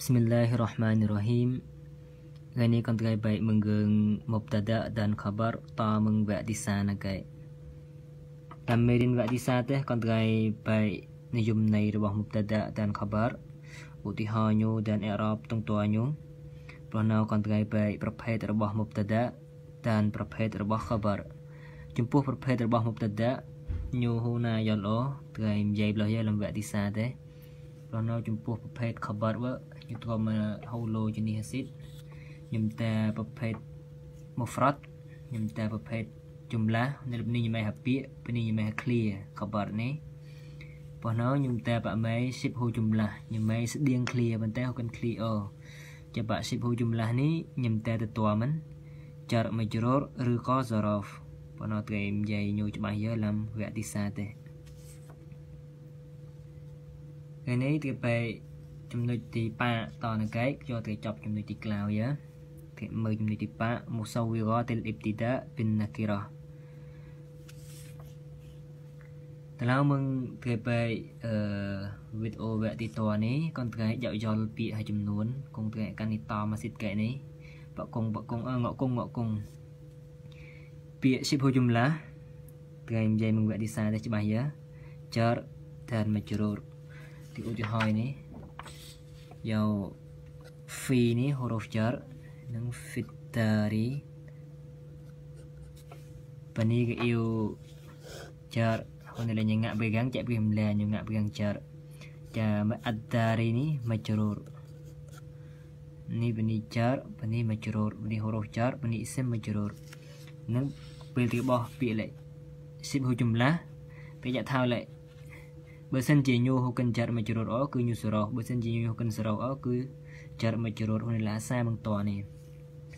Bismillahirrahmanirrahim. Gani kan tegai baik menggung mubtada dan khabar ta meng wa disana gai. Tamirin wa disana teh kan tegai baik niyum nai rebah mubtada dan khabar. Utihanyo dan i'rab tung tuanyo. Pernah kan tegai baik perpait rebah mubtada dan perpait rebah khabar. Jumpuh perpait rebah mubtada nyo huna yalo tegai mjai belah ya lam wa disana teh. ប្រណោចំពោះប្រភេទខបតវើគេធ្វើមក halogenin acid ខ្ញុំតែប្រភេទ mofrat ខ្ញុំតែប្រភេទចម្លាស់នៅរូបនេះខ្ញុំហៅពាកពេលនេះខ្ញុំហៅ clear ក៏បាត់នេះប៉ុណ្ណោះខ្ញុំតែប្រមេស៊ីបហូចម្លាស់ខ្ញុំមិនស្ដៀង clear ប៉ុន្តែហូកិន clear ចាប់បាក់ស៊ីបហូចម្លាស់នេះខ្ញុំតែទទួលមិនចារមេជ្ររឬក៏សរោហ្វប៉ុន្តែគេនិយាយញូច្បាស់យើឡាំវគ្គទីសាទេថ្ងៃនេះគេបែរចំណុចទី8តនៅកែកយកទៅចាប់ចំណុចទីក្លាវយាគេមើលចំណុចទី8មុសាវីរ៉ាទិលអ៊ីបទីតាបិនណាគីរ៉ាតឡៅមឹងគេបែអឺវីដេអូវគ្គទីតនេះកូនត្រែយកយល់ពាក្យឲ្យចំនួនកុំត្រែកានីតម៉ាស៊ីតកែនេះបកុងបកុងអងកុងងកុងពាក្យសិភុចំឡាត្រែនិយាយមឹងវគ្គទី4តែច្បាស់យាចរធានមជ្រូរទីឧទាហរណ៍នេះយក phi នេះ huruf jar និង fitari ប៉ានីក៏ iu jar ហ៊ុនលេញងាក់ pegang ចាក់ពីម្លែញងាក់ pegang jar ចាមក adari នេះ majrur នេះ bani jar bani majrur bani huruf jar bani isim majrur នឹងពេលរបស់ពាក្យលេខ sim ហូចម្លាស់ពេលចាក់ថោលេខបើសិនជាញូហូកិនចាត់មួយចរត់អគឺញូសរោបើសិនជាញូហូកិនសរោអគឺចាត់មួយចរត់ហ៊ុនឡាសាមងតនេះ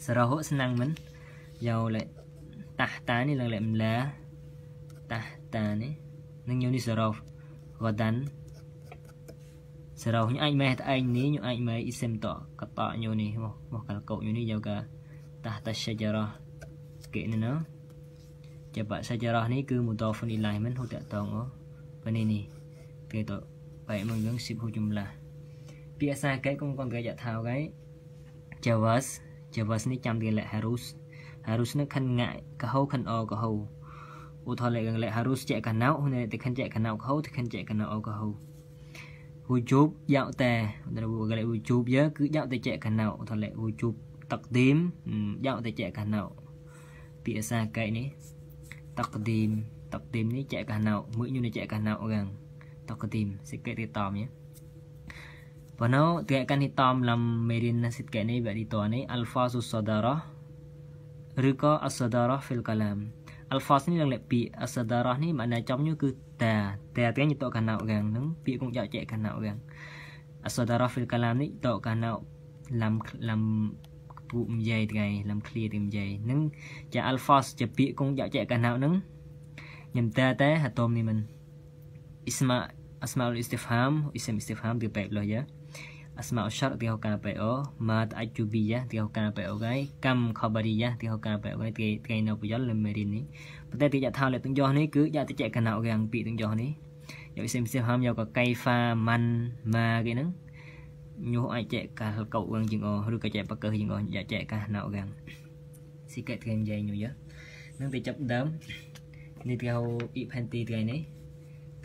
សរោហូស្នាំងមិនយោលេតះតានេះឡើងលេមឡាតះតានេះនឹងញូនេះសរោកដាន់សរោញអាចម៉ែតឯងនេះញូអាចម៉ែអ៊ីសិមតកតញូនេះមកមកកលកោញូនេះយោកាតះតាសាជារោគេណណាចាប់សាជារោនេះគឺមូតោហ្វនីឡៃមិនហូតតតងអូបនេះនេះ ship chung là gitu baik mengungsi jumlah biasa kayak kongkong kerja tahu kayak jawas jawas chăm tiền lệ harus harus nó khăn ngại cả hâu khăn o cả hâu u thọ lệ gần lệ harus chạy cả não hôm nay thì khăn chạy cả não cả hâu thì khăn chạy cả não o cả hâu hu chụp dạo tè đây là lệ hu chụp nhớ cứ dạo tè chạy cả não thọ lệ hu chụp tặc tím ừ, dạo tè chạy cả não biasa tím ini chạy cả ni cek như này chạy cả kanau gần Taqdim sikit ritam ya. Panau tegakkan hitam lam merin sikit ni bagi tu ni alfazus sadarah rika as-sadarah fil kalam. Alfaz ni dalam pi as-sadarah ni makna camnya ke ta. Ta tu nyetok kana orang nang pi kong jak cek kana orang. As-sadarah fil kalam ni tok kana lam lam ពួកនិយាយថ្ងៃលំឃ្លាទាំងនិយាយនឹងចា alphas ជាពាក្យកងចាក់ចែកកណ្ដៅនឹងខ្ញុំតើតែហតុមនេះមិន اسماء اسماء الاستفهام اسم استفهام بيبقى يا اسماء الشرط بيهوكا بيو مات اجوبية بيهوكا بيو غاي كم خبرية بيهوكا بيو غاي تي تي نو بيو لم ميرين ني ប៉ុន្តែទីយកថាលើទាំងយោនេះគឺយកតិចកណោរាំងពីទាំងយោនេះយកផ្សេងផ្សេងហាមយកកកៃហ្វាម៉ាន់ម៉ាគេហ្នឹងញុះអាចចែកកាលកោអឿងជាងអឬក៏ចែកបកើជាងអយកចែកកាសណោរាំងស៊ីកែតគេនិយាយញុយហ្នឹងទៅចាប់ដើមនេះគេហៅអ៊ីផែនទីថ្ងៃនេះ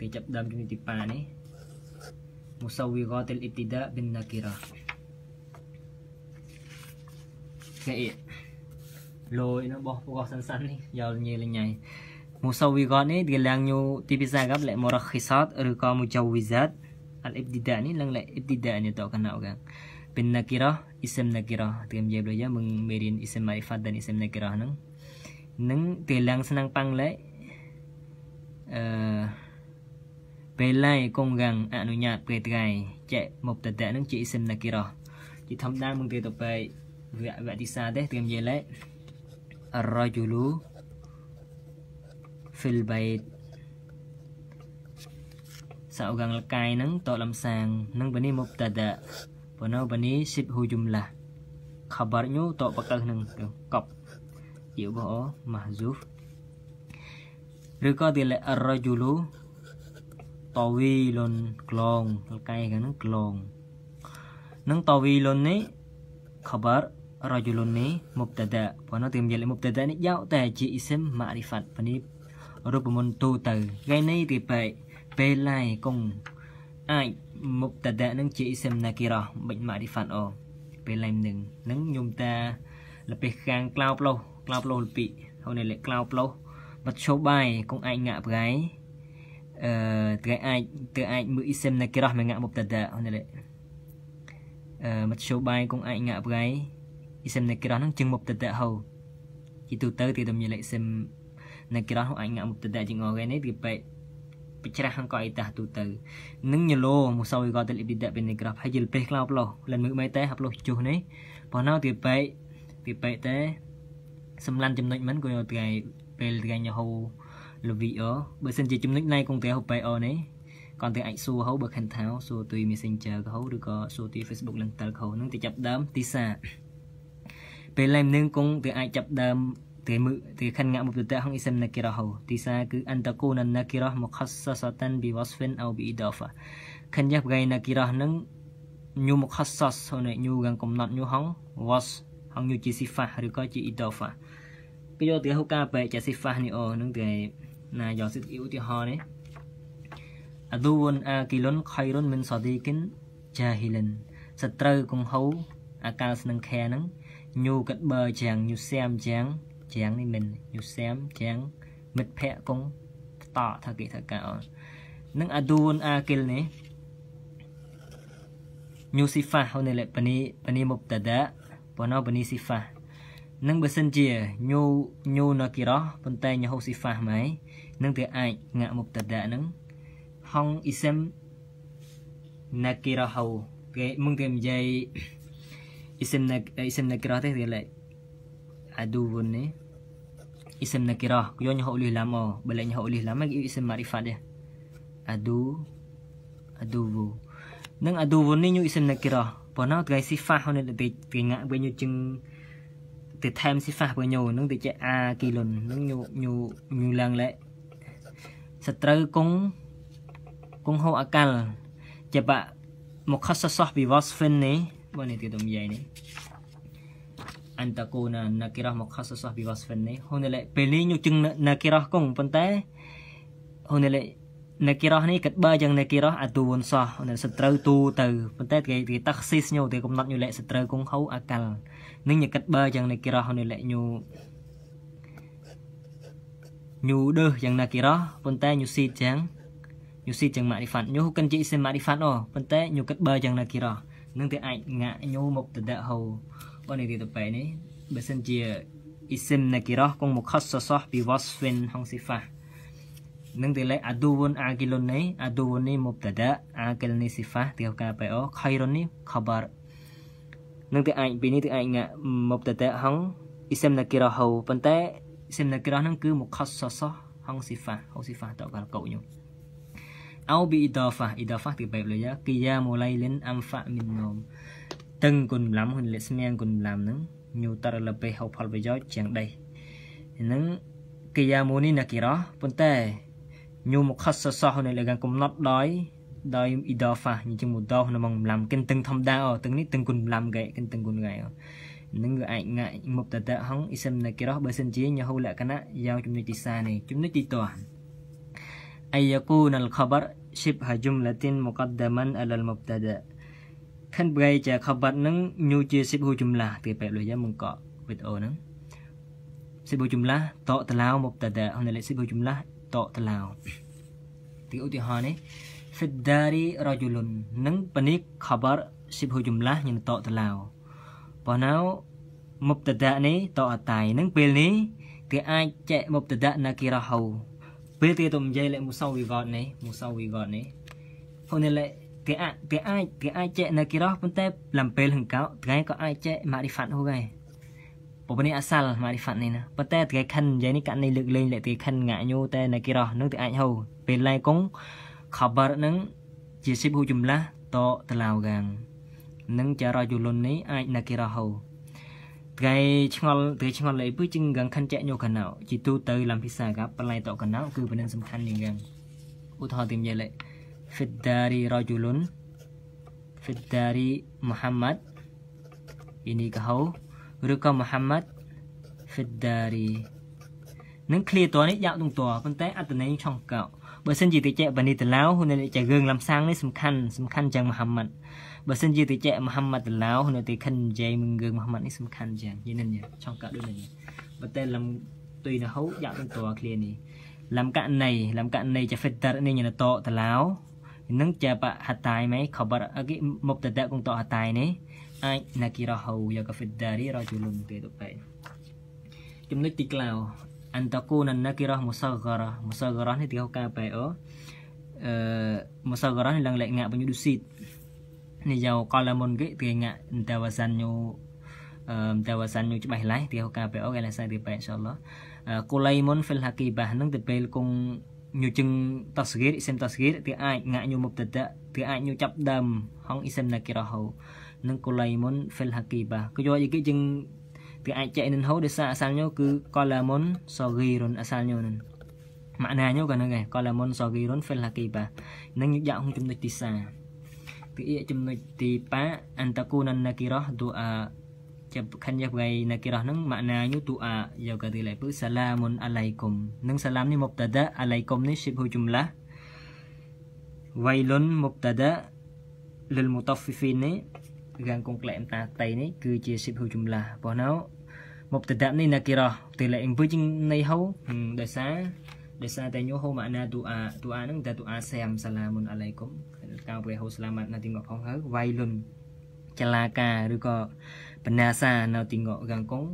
គេចាប់ដើមជំនាញទី5នេះ مسوغات الابتداء بالنكرة គេលយនៅបោះពកសានសាននេះយកញីលញ៉ៃ مسوغات នេះគេឡើងញូទីភាសាកាប់លេ مرخصات ឬក៏ مجوزات الابتداء នេះឡើងលេ ابتداء នេះតកណៅកា بالنكرة اسم نكرة គេនិយាយដូចយ៉ាងមេរៀន اسم معرفة និង اسم نكرة ហ្នឹងនឹងគេឡើងស្នងប៉ាំងលេអឺពេលឡៃកងរាំងអនុញ្ញាតពេលថ្ងៃចែកមកតតៈនឹងជាអ៊ីសិមណាគិរោះជាធម្មតាមកទៅទៅពេលវគ្គវគ្គទីសាទេត្រៀមយេឡេអរជូលូ في البيت សៅកងលកាយនឹងតលំសាងនឹងបនេះមុបតតៈបណោបនេះសិបហ៊ូជុំឡាខបរញូតបកលនឹងកប់យូបោម៉ាហ្ស៊ូឬក៏ទីលអរជូលូតវីលុនក្លងតលកែខាងហ្នឹងក្លងនឹងតវីលុននេះខបររជលុននេះមុបតតាប៉ុន្តែទីមយលមុបតតានេះយកតែជាអ៊ីសឹមម៉ារីហ្វាត់ពនីរូបមន្តទូទៅថ្ងៃនេះទីបែកពេលឡៃកុងអាចមុបតតានឹងជាអ៊ីសឹមណាគីរ៉ោះបិចម៉ារីហ្វាត់អូពេលឡៃនឹងនឹងញុំតាលពិសខាងក្លោប្លោះក្លោប្លោះលពីហើយនេះលេក្លោប្លោះបັດឈោបាយកុងអាចងាក់ប្រៃ تراعي تراعي اسم نكره من ngak مبتدا هنا لك មធ្យោបាយគង់អាចងាក់ប្រៃអ៊ីសិមនៃក្រោះនឹងជាងមុបតតហោជាទូទៅទីតំញលិសិមនៃក្រោះអាចងាក់មុបតតជាងអរនេះទីបែកបច្ច្រាស់ហង្កអ៊ីតាទូទៅនឹងញលោមូសាវីកតលអ៊ីបឌីដាបេនៃក្រោះហើយយលពេះក្លោប្លោះលិនមើលមិនតែហាប់លោះជុះនេះប៉ុណ្ណោះទីបែកទីបែកតែសម្លាន់ចំណុចមិនក៏យកថ្ងៃពេលថ្ងៃញហោ LVR បើសិនជាចំណុចណៃគង់តែហូបេអូនេះគាត់តែអាចសួរហៅបើខិនថាសួរទូ Messenger ក៏ហៅឬក៏សួរទី Facebook លឹងតលក៏ហៅនឹងទៅចាប់ដើមទីសាពេលឡែមនឹងគង់តែអាចចាប់ដើមទីមើទីខិនងាក់មកទៅតហងអ៊ីសិមណាគីរ៉ហូទីសាគឺអន្តកូនណាគីរ៉មខសសតានប៊ីវ៉ាសហ្វិនអូប៊ីដាហ្វាខិនយ៉ាប់ហ្គៃណាគីរ៉នឹងញូមខសសហ្នឹងញូកងកំណត់ញូហង was ហងញូជាស៊ីហ្វាឬក៏ជាអ៊ីដាហ្វាពីយកទៅហូកាបែកជាស៊ីហ្វានេះអូនឹងទៅណាយកសិទ្ធិឧទាហរណ៍នេះអឌូវុនអាគីលុនខៃរុនមិនសាឌីគិនជាហ៊ីលិនសត្រូវកំហូអាកាលស្នឹងខែហ្នឹងញូកាត់បឺជាងញូសែមជាងជាងនេះមិនញូសែមជាង មិត្តភ័ក្ដិកងតតថាគេថាកាអូននឹងអឌូវុនអាគីលនេះញូស៊ីហ្វាហូនេលបនីបនីមុបតដាបណោបនីស៊ីហ្វានឹងបើសិនជាញូញូណាគីរ៉ោះប៉ុន្តែញូហូស៊ីហ្វាហ្មងនឹងវាអាចងាក់មុខតដានឹងហងអ៊ីសឹមណាគីរ៉ហូគេមកគេនិយាយអ៊ីសឹមណាអ៊ីសឹមណាគីរ៉ទេគេលេអាឌូវនេះអ៊ីសឹមណាគីរ៉យោញហូលីឡាម៉ូបលេញហូលីឡាម៉ាអ៊ីសឹមម៉ារីហ្វាដេអាឌូអាឌូវនឹងអាឌូវនេះញូអ៊ីសឹមណាគីរ៉ប៉ុណ្ណោះថ្ងៃស៊ីហ្វាហូនេះតិចគេងាក់វិញញូជឹងទៅថែមស៊ីហ្វាស់បើញូនឹងទៅជាអាគីលុននឹងញូញូញូឡើងឡែសត្រូវគង់គង់ហូអកលជាបមកខសសោះពីវ៉ាស្វិននេះបងនេះទីតំយាយនេះអន្តកូណាណាគិរោះមកខសសោះពីវ៉ាស្វិននេះហូនលេពេលនេះញុជឹងណាគិរោះគង់ប៉ុន្តែហូនលេណាគិរោះនេះកាត់បើយ៉ាងណាគិរោះអាទូនសោះនៅសត្រូវទូទៅប៉ុន្តែគេគេតាក់ស៊ីស្ញូគេកំណត់ញុលេសត្រូវគង់ហូអកលនឹងញាកាត់បើយ៉ាងណាគិរោះហូនលេញុញូដឺយ៉ាងណាគេរោះប៉ុន្តែញូស៊ីចឹងញូស៊ីចឹងម៉ារីហ្វាត់ញូកិនជីសេម៉ារីហ្វាត់អូប៉ុន្តែញូគិតបើយ៉ាងណាគេរោះនឹងទៅអាចងាក់ញូមកទៅដាក់ហូបងនេះទីទៅបែនេះបើសិនជាអ៊ីសិមណាគេរោះគង់មកខុសសោះពីវ៉ាសហ្វិនហុងស៊ីហ្វានឹងទីលេអាឌូវុនអាគីលុននេះអាឌូវុននេះមកទៅដាក់អាគីលនេះស៊ីហ្វាទីកាបែអូខៃរុននេះខបារនឹងទៅអាចពីនេះទៅអាចងាក់មកទៅដាក់ហុងអ៊ីសិមណាគេរោះហូប៉ុន្តែសិនក្រោះហ្នឹងគឺមុខសសហងស៊ីហ្វាហងស៊ីហ្វាតកលកោញោមអោប៊ីដាហ្វាអ៊ីដាហ្វាទីបែបលើយ៉ាគីយ៉ាមូឡៃលិនអំហ្វាមីនណូមទាំងគុណឡាំហ៊ុនលិស្មៀងគុណឡាំហ្នឹងញូតរលបេហៅផលប្រយោជន៍ជាងដីហ្នឹងគីយ៉ាមូនេះណាគីរ៉ោប៉ុន្តែញូមុខសសនៅលើកំណត់ដោយដោយអ៊ីដាហ្វាជាងមូដោក្នុងឡាំគិនទាំងធម្មតាអូទាំងនេះទាំងគុណឡាំកែគិនទាំងគុណកែអូនឹងអាចងាក់មុបតតហងអ៊ីសមណកិរោះបើសិនជាញហូលក្ខណៈយ៉ាងចំណុចទីសានេះចំណុចទីតោះអាយកូនលខបរ شبه جملة مقدما على المبتدا ខាងប្រៃជាខបតនឹងញូជាសិបហូចំឡាទីបែបដូចយ៉ាងមកកវីដេអូហ្នឹងសិបហូចំឡាតកតឡៅមុបតតាហ្នឹងលេខសិបហូចំឡាតកតឡៅទីឧទាហរណ៍នេះ في الدار رجل នឹងបនិកខបរសិបហូចំឡាញ៉ឹងតកតឡៅប៉ុន្តែមុបតដៈនេះតអតៃនឹងពេលនេះ គេអាចចែកមុបតដៈណាគិរហោពេលគេទៅនិយាយលេខមុសោវិវត្តនេះមុសោវិវត្តនេះព្រោះនេះលេខគេអាចគេអាចគេអាចចែកណាគិរហោប៉ុន្តែលំពេលហង្កោថ្ងៃក៏អាចចែកម៉ារីហ្វាត់ហូដែរប៉ុន្តែអសលម៉ារីហ្វាត់នេះណាប៉ុន្តែគេខិននិយាយនេះកណ្ដីលើកលែងលេខគេខិនងាក់ញូតែណាគិរហោនឹងគេអាចហូពេលឡែកគង់ខបរនឹងជាសិបហូចម្លាស់តតឡាវកាងនិងចារយុលុននេះអាចណាគិរហោថ្ងៃឆ្ងល់ថ្ងៃឆ្ងល់លេពឺជាងកងខាន់ចាក់ញូកណៅជីទូទៅឡាំពិសាកាប្លែតកណៅគឺប៉ុណ្ណឹងសំខាន់យ៉ាងឧទាហរណ៍ទីមួយលេ في الدار رجل في الدار محمد នេះកហោឬក៏ محمد في الدار នឹង clear តនេះយ៉ាក់ទងតប៉ុន្តែអត្តន័យឆុងកោបើសិនជាតិចបានីតឡាវហ្នឹងតិចរឿងឡាំសាំងនេះសំខាន់សំខាន់ជាង محمد បើសិនជាតិចមហាម៉ាត់តឡោនៅទីខិនជ័យមួយយើងមហាម៉ាត់នេះសំខាន់យ៉ាងយីនិនចង់កើតដូចនេះបើតែលំទុយណហូយ៉ាក់ទៅតគ្លៀនេះលំកណៃលំកណៃចាហ្វិតតរនេះញ៉ាតតឡោនឹងចាបហតៃមៃខបរអគិមុបតតកងតហតៃនេះអាចណាគីរហូយ៉ាកាហ្វិតដារីរជលុនទេទៅបែចំណុចទីក្លោអន្តកូនណាគីរះមុសាករមុសាករនេះទីកោកាបែអូអឺមុសាករនេះឡើងលេងងាបញ្ញុឌូស៊ីតនេះយកកលមុនគេទីងៈតែវសានញូអឺតែវសានញូច្បាស់ឡៃទីហូកាបែអូកែឡៃសៃទីបែអ៊ីនសាឡោះកូលៃមុនហ្វិលហាគីបាហ្នឹងទៅពេលគង់ញូជឹងតសគិរសិមតសគិរទីអាចងាក់ញូមុបតតទីអាចញូចាប់ដើមហងអ៊ីសិមណាគិរហូនឹងកូលៃមុនហ្វិលហាគីបាគឺយកយីគេជឹងទីអាចចែកនឹងហូដោយសារអសាលញូគឺកូឡាមុនសហ្គីរុនអសាលញូនឹងម៉ាក់ណាញូក៏នឹងដែរកូឡាមុនសហ្គីរុនហ្វិលហាគីបានឹងយកយ៉ាងចំណុចទី3ពាក្យចំណុចទីប៉ាអន្តគូនណាគិរោះឌូអាចាប់ខញ្ញាវៃណាគិរោះនឹងម៉ាណាយូឌូអាយកទីឡៃពឺសាឡាមុនអាឡៃគុំនឹងសាឡាមនេះមុបតាដាអាឡៃគុំនេះឈិបហ៊ូជុំឡាវៃលុនមុបតាដាលលមូតហ្វីហ្វីននេះរាងកុងក្លែមតាតៃនេះគឺជាឈិបហ៊ូជុំឡាបោះណៅមុបតាដានេះណាគិរោះទីឡៃអ៊ីងពឺជិងនៃហៅដោយសារដោយសារតែញូហូម៉ាណាឌូអាឌូអាហ្នឹងតែឌូអាសាមសាឡាមុនអាឡៃគុំកៅប្រេហូស្លាម៉ាត់នៅទីងកផងហើយវៃលុនចលាការឬក៏បណ្ណាសានៅទីងកកងកង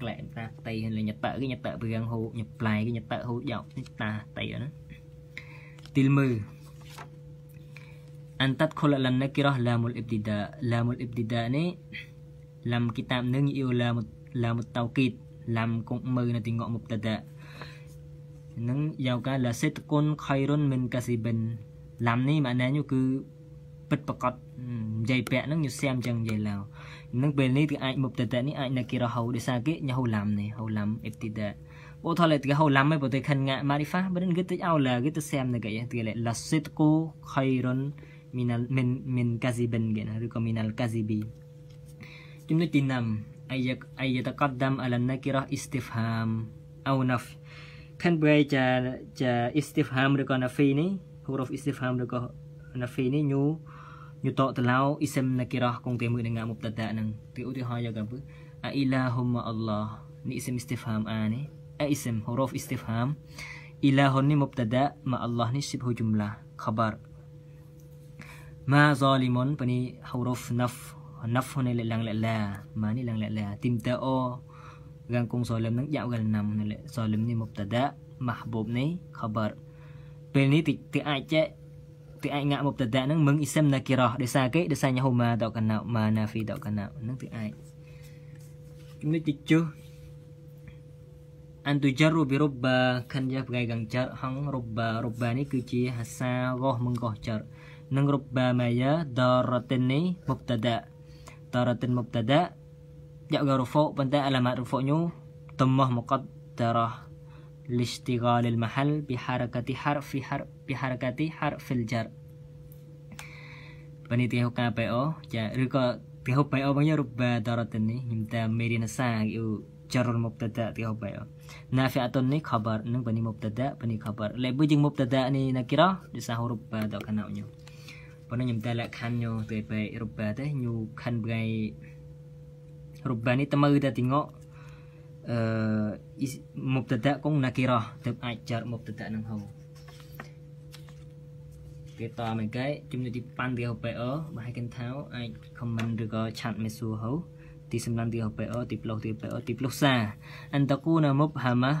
ក្លែកតាតៃហើយញ៉ាតើគេញ៉ាតើព្រៀងហូញ៉ាប្លាយគេញ៉ាតើហូយកតាតៃហ្នឹងទីលមើអន្តតខុលលនករះឡាមុលអ៊ីបទីដាឡាមុលអ៊ីបទីដានេះឡាំគីតាបនឹងយូឡាមុឡាមុតតោគីតឡាំកុកមើនៅទីងកមុបតតានឹងយ៉ាងកាលាសេតគុណខៃរុនមិនកាស៊ីបិនឡាំនេះម៉ាណែគឺពិតប្រកបនិយាយពាក់ហ្នឹងញូសៀមចឹងនិយាយឡើយនឹងពេលនេះគឺអាចមុខតតនេះអាចនៅគេរហូតដោយសារគេញ៉ូវឡាំនេះហូឡាំអេបទីតាអូថលេគេហូឡាំឯប្រទេសខិនងាម៉ារីហ្វាបើនឹងគេទៅអោឡាគេទៅសៀមនឹងគេទីលេឡាសេតគូខៃរុនមីណាល់មិនមិនកាស៊ីបិនគេណាឬក៏មីណាល់កាស៊ីប៊ីចំណុចទី5អាយកអាយតកតដាំអលណាគីរ៉ះអ៊ីស្ទីហ្វាមអូណាហ្វ convey ជាជា istifham ឬក៏ nafi នេះ huruf istifham ឬក៏ nafi នេះញូញូតតឡោ ism nakirah គង់តែមួយនឹងមុបតតានឹងទីឧទាហរណ៍យកកំពឹអ៊ីឡាហ៊ុមអល់ឡោះនេះ ism istifham អានេះ اسم huruf istifham إله مبتدا ما الله نشبه جملة خبر ما ظالم بني حروف نف نف هنا لlang لا ما ني lang لا تمتأ gangkung solim នឹងយ៉ាវកលណាំនេះសូលឹមនេះមុបតដាម៉ាហបូបនេះខបរពេលនេះទីអាចចេះទីអាចងាក់មុបតដានឹងមឹងអ៊ីសឹមណាគីរ៉ោះដោយសារគេដោយសារញ៉ហូម៉ាដកកណៅម៉ាណាហ្វីដកកណៅនឹងទីអាចចំណុចទីជុះអានទូចារូបិរុបាខាន់យ៉ាប់កៃកងចារហងរុបារុបានេះគឺជាហាសារោះមឹងកោះចារនឹងរុបាម៉ាយ៉ាដរតិននេះមុបតដាដរតិនមុបតដា ga rufu benda alamat rufu'nya dhammah muqaddarah liishtighal al-mahal bi harakati harfi harf bi har harfil jar panitia ka PO ya riko tiho PO bangnya rubba daratan ni himta merina sang yu jarul mubtada tiho PO nafi'atun ni khabar neng bani mubtada bani khabar lebu jing mubtada ni nakira disah huruf ba dok kanau nyu pano nyimta la khan nyu te pe rubba te nyu khan bai ربما تمودتنغو مبتدا كون نكرة تب أجر مبتدا نهو គេតមកគេជំនួយទី5ទី HPO បើហៅគេថាអាច comment ឬក៏ chat មេសួរហៅទីសំឡាំទី HPO ទី plus ទី HPO ទី plus សាអន្តគូណាមុបហាម៉ា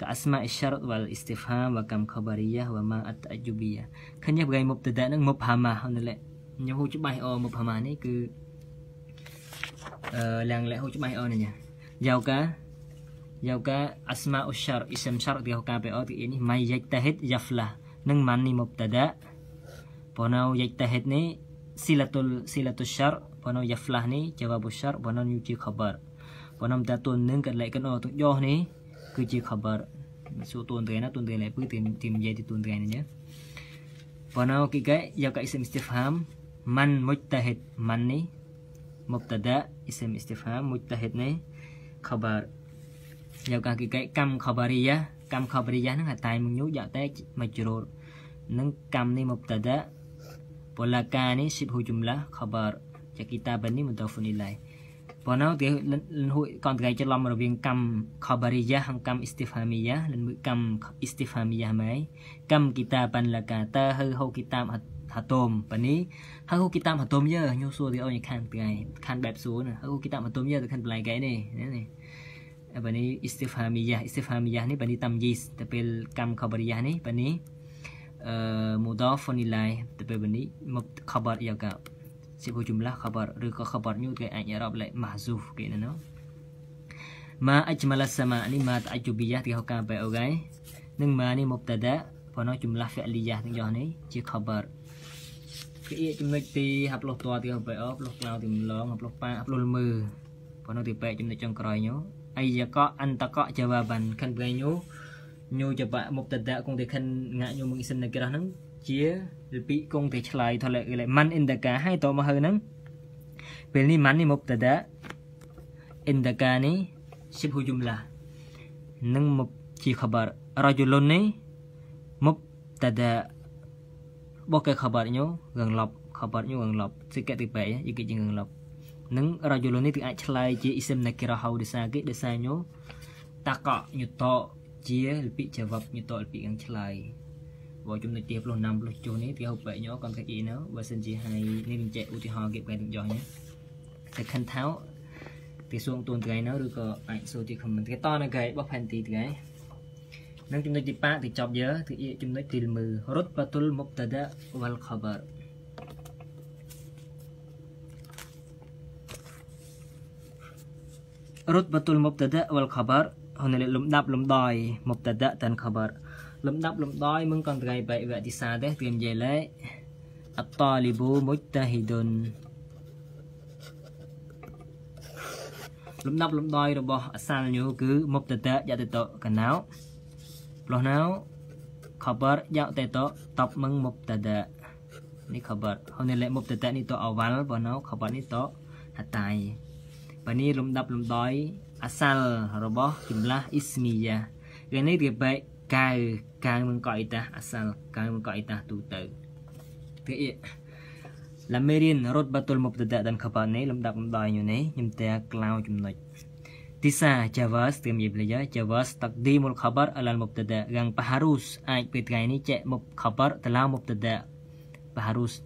كأسماء الشرط والاستفهام وكم خبرية وما التأجبية ឃើញយ៉ាង مبتدا នឹងមុបហាម៉ាហ្នឹងលេខ្ញុំហូចច្បាស់អមុបហាម៉ានេះគឺ uh, eh, yang lẽ hỗ máy ơn jauka asma ushar ism shar thì học kpo thì ini mai yajtahid yafla Neng mani ni mubtada ponau yajtahid ni silatul silatul shar ponau yaflah ni jawab shar ponau nyuci khabar ponau datun neng kat lại cái nó tụng do ni cứ chỉ khabar số tuần tới nó tuần tim lại cứ tìm tìm dây thì tuần tới ponau kika giàu isem istifham man mujtahid man ni مبتدا اسم استفهام مجتهد នេះ khabar យកការគិកកម្ម khabariya កម្ម khabariya ហ្នឹងតែមួយញូយកតែ majrur នឹងកម្មនេះ mubtada ពលការនេះ shibhu jumla khabar ជា kitaban នេះ mudafun ilai ប៉ុន្តែគេលនហួយកន្តកាយច្រឡំរវាងកម្ម khabariya និងកម្ម istifhamiya និងមួយកម្ម istifhamiya ម៉េចកម្ម kitaban laka ta hu hu kitab hatom pani haku kita hatom ye nyu su di oi kan gai kan bab su na haku kita hatom ye kan belai gai ni ni បានី istifhamiyah istifhamiyah នេះបានី tamyiz ទៅពេលកម្ម khabariyah នេះបានីអឺ mudaf ilai ទៅពេលបានីមក khabar យកជាពួកចម្លាស់ khabar ឬក៏ khabar ញូគេអាចរាប់លេខ mahzuf គេណាណូ ma ajmala sama នេះ ma ta'ajjubiyah គេហៅកម្មបែអូហ្គៃនិង ma នេះ mubtada ប៉ុន្តែចម្លាស់ fi'liyah ទាំងយ៉ាងនេះជា khabar create ចំណុចទីហាប់លុះតទីបែអបលុះក្លៅទីម្លងហាប់លុះប៉ាហាប់លុះមើប៉ុណ្ណឹងទីបែចំណុចចុងក្រោយញូអាយកអន្តកជាវបានខិនបែញូញូជាបមុបតតៈគង់ទីខិនងាក់ញូមួយសិននៅក្រោះហ្នឹងជាលពីគង់ទីឆ្លៃថលិលមិនអិនតកាហើយតមកហើហ្នឹងពេលនេះមិននេះមុបតតៈអិនតកានេះឈិបហ៊ូជុំឡានឹងមុបជាខបររជុលុននេះមុបតតៈ Boke khabarnya gang lop khabarnya gang lop sikit tipe ya iki jeng gang lop នឹងរយលនេះគឺអាចឆ្លើយជាអ៊ីសឹមណកិរហៅដេសាគេដេសាញោតកញុតជាលពិជាវបញុតលពិកងឆ្លើយបើចំណុចទីផ្លោះណាំផ្លោះជុះនេះវាហៅបែកញោកំថាអ៊ីណោបើសិនជាហើយនេះបញ្ជាក់ឧទាហរណ៍គេបែកយោញ៉ាតែខិនថោទីសួងតួនថ្ងៃណោឬក៏អាចសូទីខមមិនគេតនៅគេបោះផែនទីថ្ងៃនឹងចំណុចទី5ទីចប់យើទីចំណុចទីមើរត់បតុលមុបតដាវលខបររត់បតុលមុបតដាវលខបរហ្នឹងលំដាប់លំដោយមុបតដាតានខបរលំដាប់លំដោយមឹងកន្តរៃបៃវតិសាទេព្រាមយេលេអតតាលីបូមុចតាហ៊ីដុនលំដាប់លំដោយរបស់អសាលញូគឺមុបតតាយតតកណោ Lohnau khabar yak teto top meng mubtada ni khabar hone le mubtada ni to awal bonau khabar ni to hatai bani lumdap lumdoi asal roboh jumlah ismiyah gani dia baik kau kau mengkau itah asal kau mengkau itah tu tau ke là mê riêng rốt ba tuần mục tự đại đàn khắp này lâm đặc lâm đòi như này nhưng ta lao chùm nịch تسعة جواز ترجم يبليا جواز تقديم الخبر على المبتدا غان بحروس آج بيتغيني جاء خبر تلا مبتدا بحروس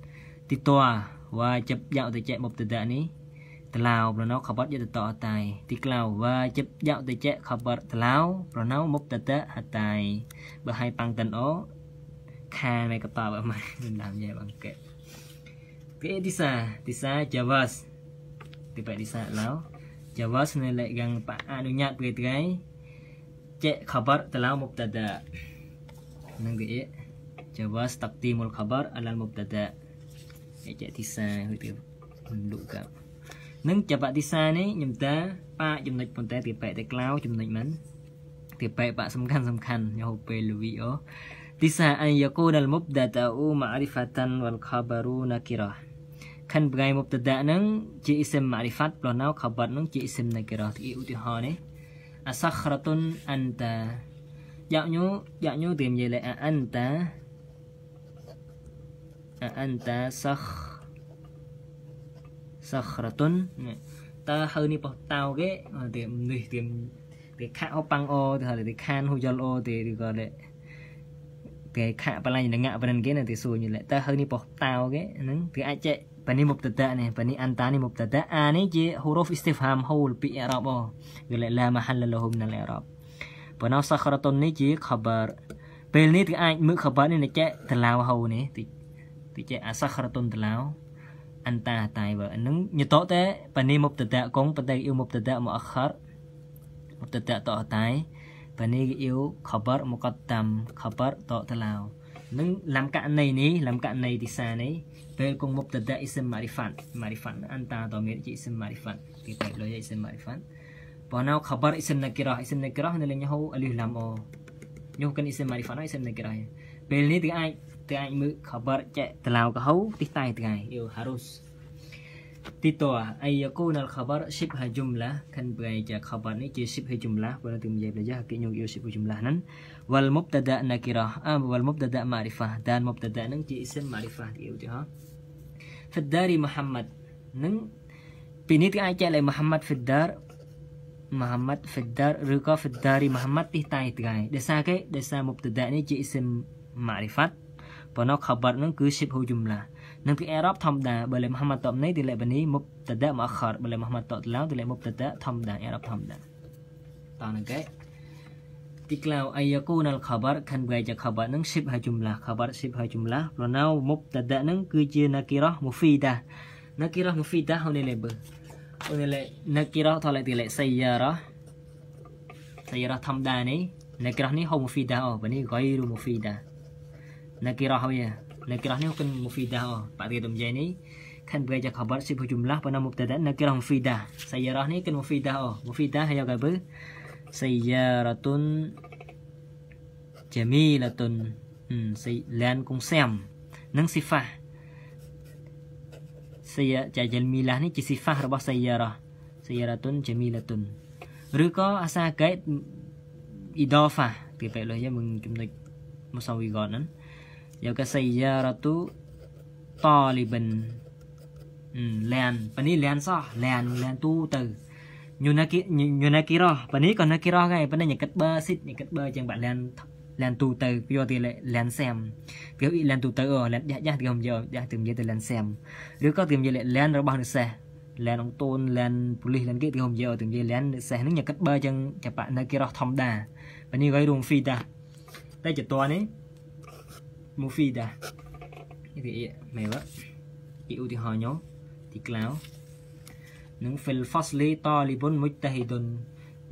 تتوا واجب يأو تجاء مبتدا ني ត្លាវប្រណៅខបតយតតតៃទីក្លាវវាចិត្តយកតជៈខបតត្លាវប្រណៅមុបតតហតៃបើឲ្យប៉ាំងតិនអូខាមេកតបើមកមិនដាំយ៉ែបងកេគេទីសាទីសាចាវ៉ាសទីបែទីសាឡៅ جوازنا لأجان بأنونيات بيتغاي جاء خبر تلاو مبتدا ننجي جواز تقديم الخبر على المبتدا جاء تيسا هو لوكا នឹងចបតិសានេះខ្ញុំតាប៉ាចំណុចប៉ុន្តែទីប៉ែតែក្លោចំណុចមិនទីប៉ែបាក់សំខាន់សំខាន់យោពេលលូវីអូទីសាអញ្ញកូនលមុបដាតាអ៊ូម៉ារីហ្វាតាន់វលខាបារូណាគីរ៉ាខិនប្រៃមុបតដៈហ្នឹងជាអ៊ីសមម៉ារីហ្វាត់ប្រណៅខបតហ្នឹងជាអ៊ីសមនៃករោះទីឧទាហរណ៍នេះអសខរតុនអន្តាយ៉ាក់ញូយ៉ាក់ញូទីមយេលេអន្តាអន្តាសខសខរតុនតើហើយនេះបោះតៅគេទីនេះទីទីខអប៉ាំងអទៅហើយទីខានហូយលអទីឬក៏លេគេខបលាញ់ងៈប៉ុណ្ណឹងគេនៅទីសួរញលេតើហើយនេះបោះតៅគេហ្នឹងគឺអាចចេះបានេះមុបតតៈនេះបានេះអន្តានេះមុបតតៈអានេះជាហូរូហ្វអ៊ីស្ទីហ្វាមហូលពីអារ៉ាប់អូយល់ឡាមហាលឡូហ៊ុមណលអារ៉ាប់ប៉ុន្តែសខរតុននេះជាខបារពេលនេះគឺអាចមើលខបារនេះចែកតឡាវហូនេះទីទីចែកអាសខរតុនតឡាវអន្តាតៃបើនឹងញតតែបានេះមុបតតៈកងបន្តែអ៊ីវមុបតតៈមកអខរមុបតតៈតតៃបានេះអ៊ីវខបារមកតតាំខបារតតឡាវនឹងលំកណីនេះលំកណីទីសានេះពេលគង់មុបតតអ៊ីសមម៉ារីហ្វាន់ម៉ារីហ្វាន់អន្តាតមានជីអ៊ីសមម៉ារីហ្វាន់ពីតែលុយអ៊ីសមម៉ារីហ្វាន់បើណៅខបរអ៊ីសមណាគីរ៉ាអ៊ីសមណាគីរ៉ានៅលេញហូអលីឡាំអូញុគនអ៊ីសមម៉ារីហ្វាន់អ៊ីសមណាគីរ៉ាពេលនេះទាំងអាចទាំងអាចមើលខបរចែកតឡៅកហូទីតែថ្ងៃយូហារូសទីតោះអាយកូនលខបរឈិបហជុំឡាខាន់បែជាខបរនេះជាឈិបហជុំឡាបើទៅនិយាយប្រយោគគេញុយឈិបហជុំឡាហ្នឹង wal mubtada nakirah wal mubtada ma'rifah dan mubtada នឹងជា isim ma'rifah ទីឧទាហរណ៍ Fiddari Muhammad នឹងពីនេះគេអាចចែកឲ្យ Muhammad Fiddar Muhammad Fiddar ឬក៏ Fiddari Muhammad ទីតៃថ្ងៃដោយសារគេដោយសារ mubtada នេះជា isim ma'rifat ប៉ុន្តែ khabar នឹងគឺ shibhu jumla នឹងពីអេរ៉ុបធម្មតាបើលេ Muhammad តបនេះទីលេបានី mubtada muakhar បើលេ Muhammad តតឡាវទីលេ mubtada ធម្មតាអេរ៉ុបធម្មតាតោះនឹងគេ تكلاو أن يكون الخبر كان بغاية خبر نن شبه جملة خبر شبه جملة لناو مبتدا نن كجي نكرة مفيدة نكرة مفيدة هون لب هون ل نكرة طلعت ل سيارة سيارة ثم داني نكرة ني هو مفيدة أو بني غير مفيدة نكرة هوي نكرة ني هو كان مفيدة أو بعد كده مجاني كان بغاية خبر شبه جملة بنا مبتدا نكرة مفيدة سيارة ني كان مفيدة أو مفيدة هي غير sayyaratun jamilatun lan kung sam និង sifah សាយចាយលមីឡានេះជា sifah របស់ sayyara sayyaratun jamilatun ឬក៏អាសាកេត idafa ពីពេលលើយើងចំណុចមុសាវីកតហ្នឹងយកក sayyaratu taliban ឡានប៉ានេះឡានសោះឡានឡានទូទៅញូណាគីញូណាគីរ៉ោះប៉ានេះក៏នៅគីរ៉ោះដែរប៉ានេះញ៉ាគិតបើស៊ីតញ៉ាគិតបើចឹងបាត់លានលានទូទៅពីយកទីលានសាមពីលានទូទៅលានយ៉ាយ៉ាទីខ្ញុំយកយ៉ាទីនិយាយទៅលានសាមឬក៏ទីនិយាយលានរបស់និសេសលានអង្គតូនលានប៉ូលីសលានគេទីខ្ញុំយកទីនិយាយលាននិសេសហ្នឹងញ៉ាគិតបើចឹងចាប់បាក់នៅគីរ៉ោះធម្មតាប៉ានេះក៏រងហ្វីតាតែចតនេះមូហ្វីតានេះវាមែនវ៉ាពីឧទាហរណ៍ញោទីក្លៅនឹង fil fasli talibun mujtahidun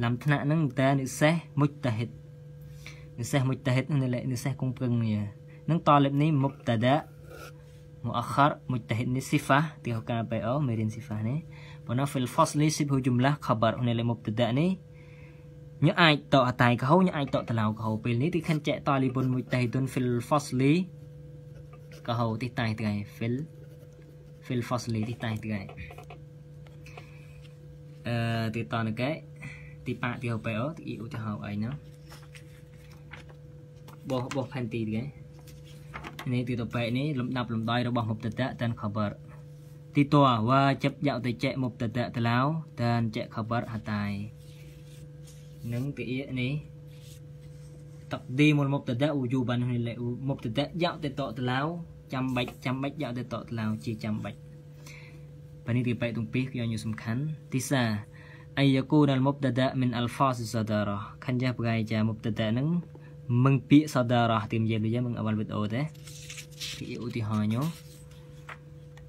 ឡាំថ្នាក់ហ្នឹងតែនិសេសមុចតាហិតនិសេសមុចតាហិតនឹងនិសេសគង់ព្រឹងនេះនឹងតលិបនេះមុបតាដាមុអខរមុចតាហិតនេះស៊ីហ្វាទីហៅកាបែអូមេរៀនស៊ីហ្វានេះប៉ុន្តែ fil fasli sibhu jumlah khabar នេះលេមុបតាដានេះញ៉អាចតអតៃកហោញ៉អាចតតឡៅកហោពេលនេះទីខាន់ចែកតលិបុនមុចតាហិតុន fil fasli កហោទីតៃថ្ងៃ fil fil fasli ទីតៃថ្ងៃទីតនកែទីប៉ាទីហូបេអូទីឧទាហរណ៍អីណាបោះបោះផែនទីគេនេះទីតប៉ែនេះលំដាប់លំដោយរបស់មុបតតៈតានខបរទីតវ៉ាចាប់យកទៅចែកមុបតតៈតឡៅតានចែកខបរហតាយនឹងទីអៀនេះតកឌីមុលមុបតតៈអ៊ូយូបានមុបតតៈយកទៅតតឡៅចាំបាច់ចាំបាច់យកទៅតតឡៅជាចាំបាច់ بنيتي بيتم بيك يعني سمكان تسعة أن يكون المبتدا من ألفاظ الصدارة كان جاب بقاي جا مبتدا نن من بيك صدارة تيم جاب لجا من أول بدأو ده في أوتيهانيو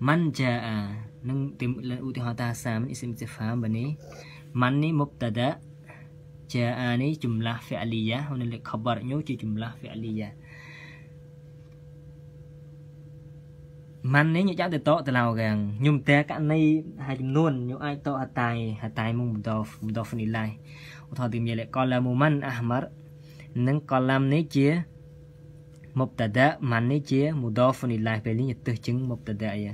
من جاء នឹងទីឧទាហរណ៍ថាសាមអ៊ីសមតិហ្វាមបានេះម៉ាន់នេះមុបតដាជាអានេះចម្លាស់ហ្វអលីយ៉ាហើយនៅលេខខបរញូជាចម្លាស់ហ្វអលីយ៉ាมันនេះញ៉ាំទៅតទៅឡៅកាងញុំតែកណីហើយចំនួនញុំអាចតហតៃហតៃមុំដោមុំដោហ្វនីឡៃឧទាហរណ៍ទីមានលកលាមមិនអាហ្មារនិងកលាមនេះជាមុបតដាមិននេះជាមុដោហ្វនីឡៃពេលនេះទៅជាងមុបតដាយ៉ា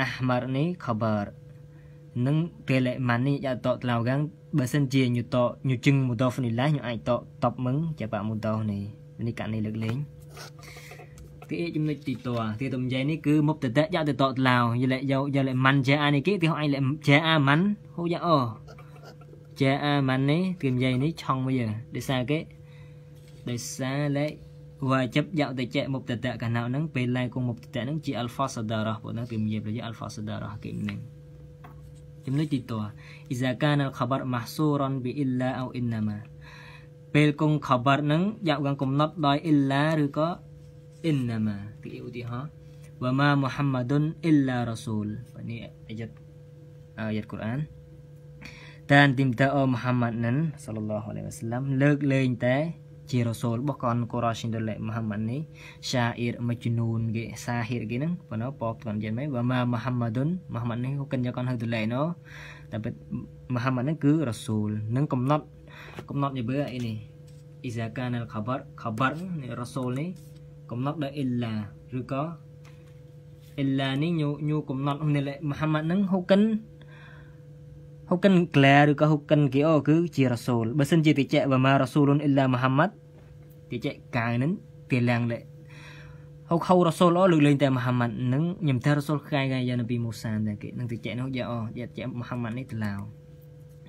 អាហ្មារនេះខបរនឹងពេលមិននេះយកតទៅឡៅកាងបើសិនជាញុតញុជឹងមុដោហ្វនីឡៃញុំអាចតតបមឹងជាបាមុដោនេះនេះកណីលើកលែងគេចំណុចទីតទីតំយ៉ៃនេះគឺមុបតតយកទៅតតឡៅយលយកយលមិនចែអានេះគេទីហោអញលចែអាមិនហូយ៉ាអូចែអាមិននេះទីយ៉ៃនេះឆង់វាដោយសារគេដោយសារលេវាចាប់យកទៅចែមុបតតកណៅហ្នឹងពេលឡែកគង់មុបតតហ្នឹងជាអល់ហ្វាសាដារ៉ាពួកហ្នឹងគេនិយាយប្រយោគអល់ហ្វាសាដារ៉ាគេហ្នឹងចំណុចទីតអ៊ីហ្សាកានអល់ខបារម៉ាហ្សូរ៉ុនប៊ីអ៊ីឡាអូអ៊ីនណាម៉ាពេលគង់ខបារហ្នឹងយកកំណត់ដោយអ៊ីឡាឬក៏ innama គឺឧទាហរណ៍ وما محمد إلا رسول នេះអាយ៉ាត់អាយ៉ាត់កូរ៉ានតានទីមតាអូមូហាម៉ាត់នឹងសល្លឡោះអាឡៃវ៉ាសឡាំលើកលែងតែជារ៉ូសូលរបស់កូនកូរ៉ាស៊ីនដលមូហាម៉ាត់នេះសាអ៊ីរមជនូនគេសាហៀរគេហ្នឹងប៉ុណ្ណោះបបតាន់យ៉ាងម៉េចវ៉ាម៉ាមូហាម៉ាឌុនមូហាម៉ាត់នេះគនយកកូនហៅទៅលែងណោតែពិតមូហាម៉ាត់ហ្នឹងគឺរ៉ូសូលនឹងកំណត់កំណត់និយាយអីនេះអ៊ីសាកានលខាបារខាបារនេះរ៉ូសូលនេះកំណត់ដោយអ៊ីឡាឬក៏អ៊ីឡានេះញូញូកំណត់នៅមហាម៉ាត់ហ្នឹងហូកិនហូកិនក្លាឬក៏ហូកិនគីអូគឺជារ៉ាស៊ូលបើសិនជាតិចវ៉ាម៉ារ៉ាស៊ូលអ៊ីឡាមហាម៉ាត់តិចកាយនឹងទីលាំងដែរហូខៅរ៉ាស៊ូលអូលើកលែងតែមហាម៉ាត់នឹងខ្ញុំតែរ៉ាស៊ូលខាយកាយយ៉ានប៊ីមូសាដែរគេនឹងតិចនោះយ៉ាអូយ៉ាតិចមហាម៉ាត់នេះទៅឡាវ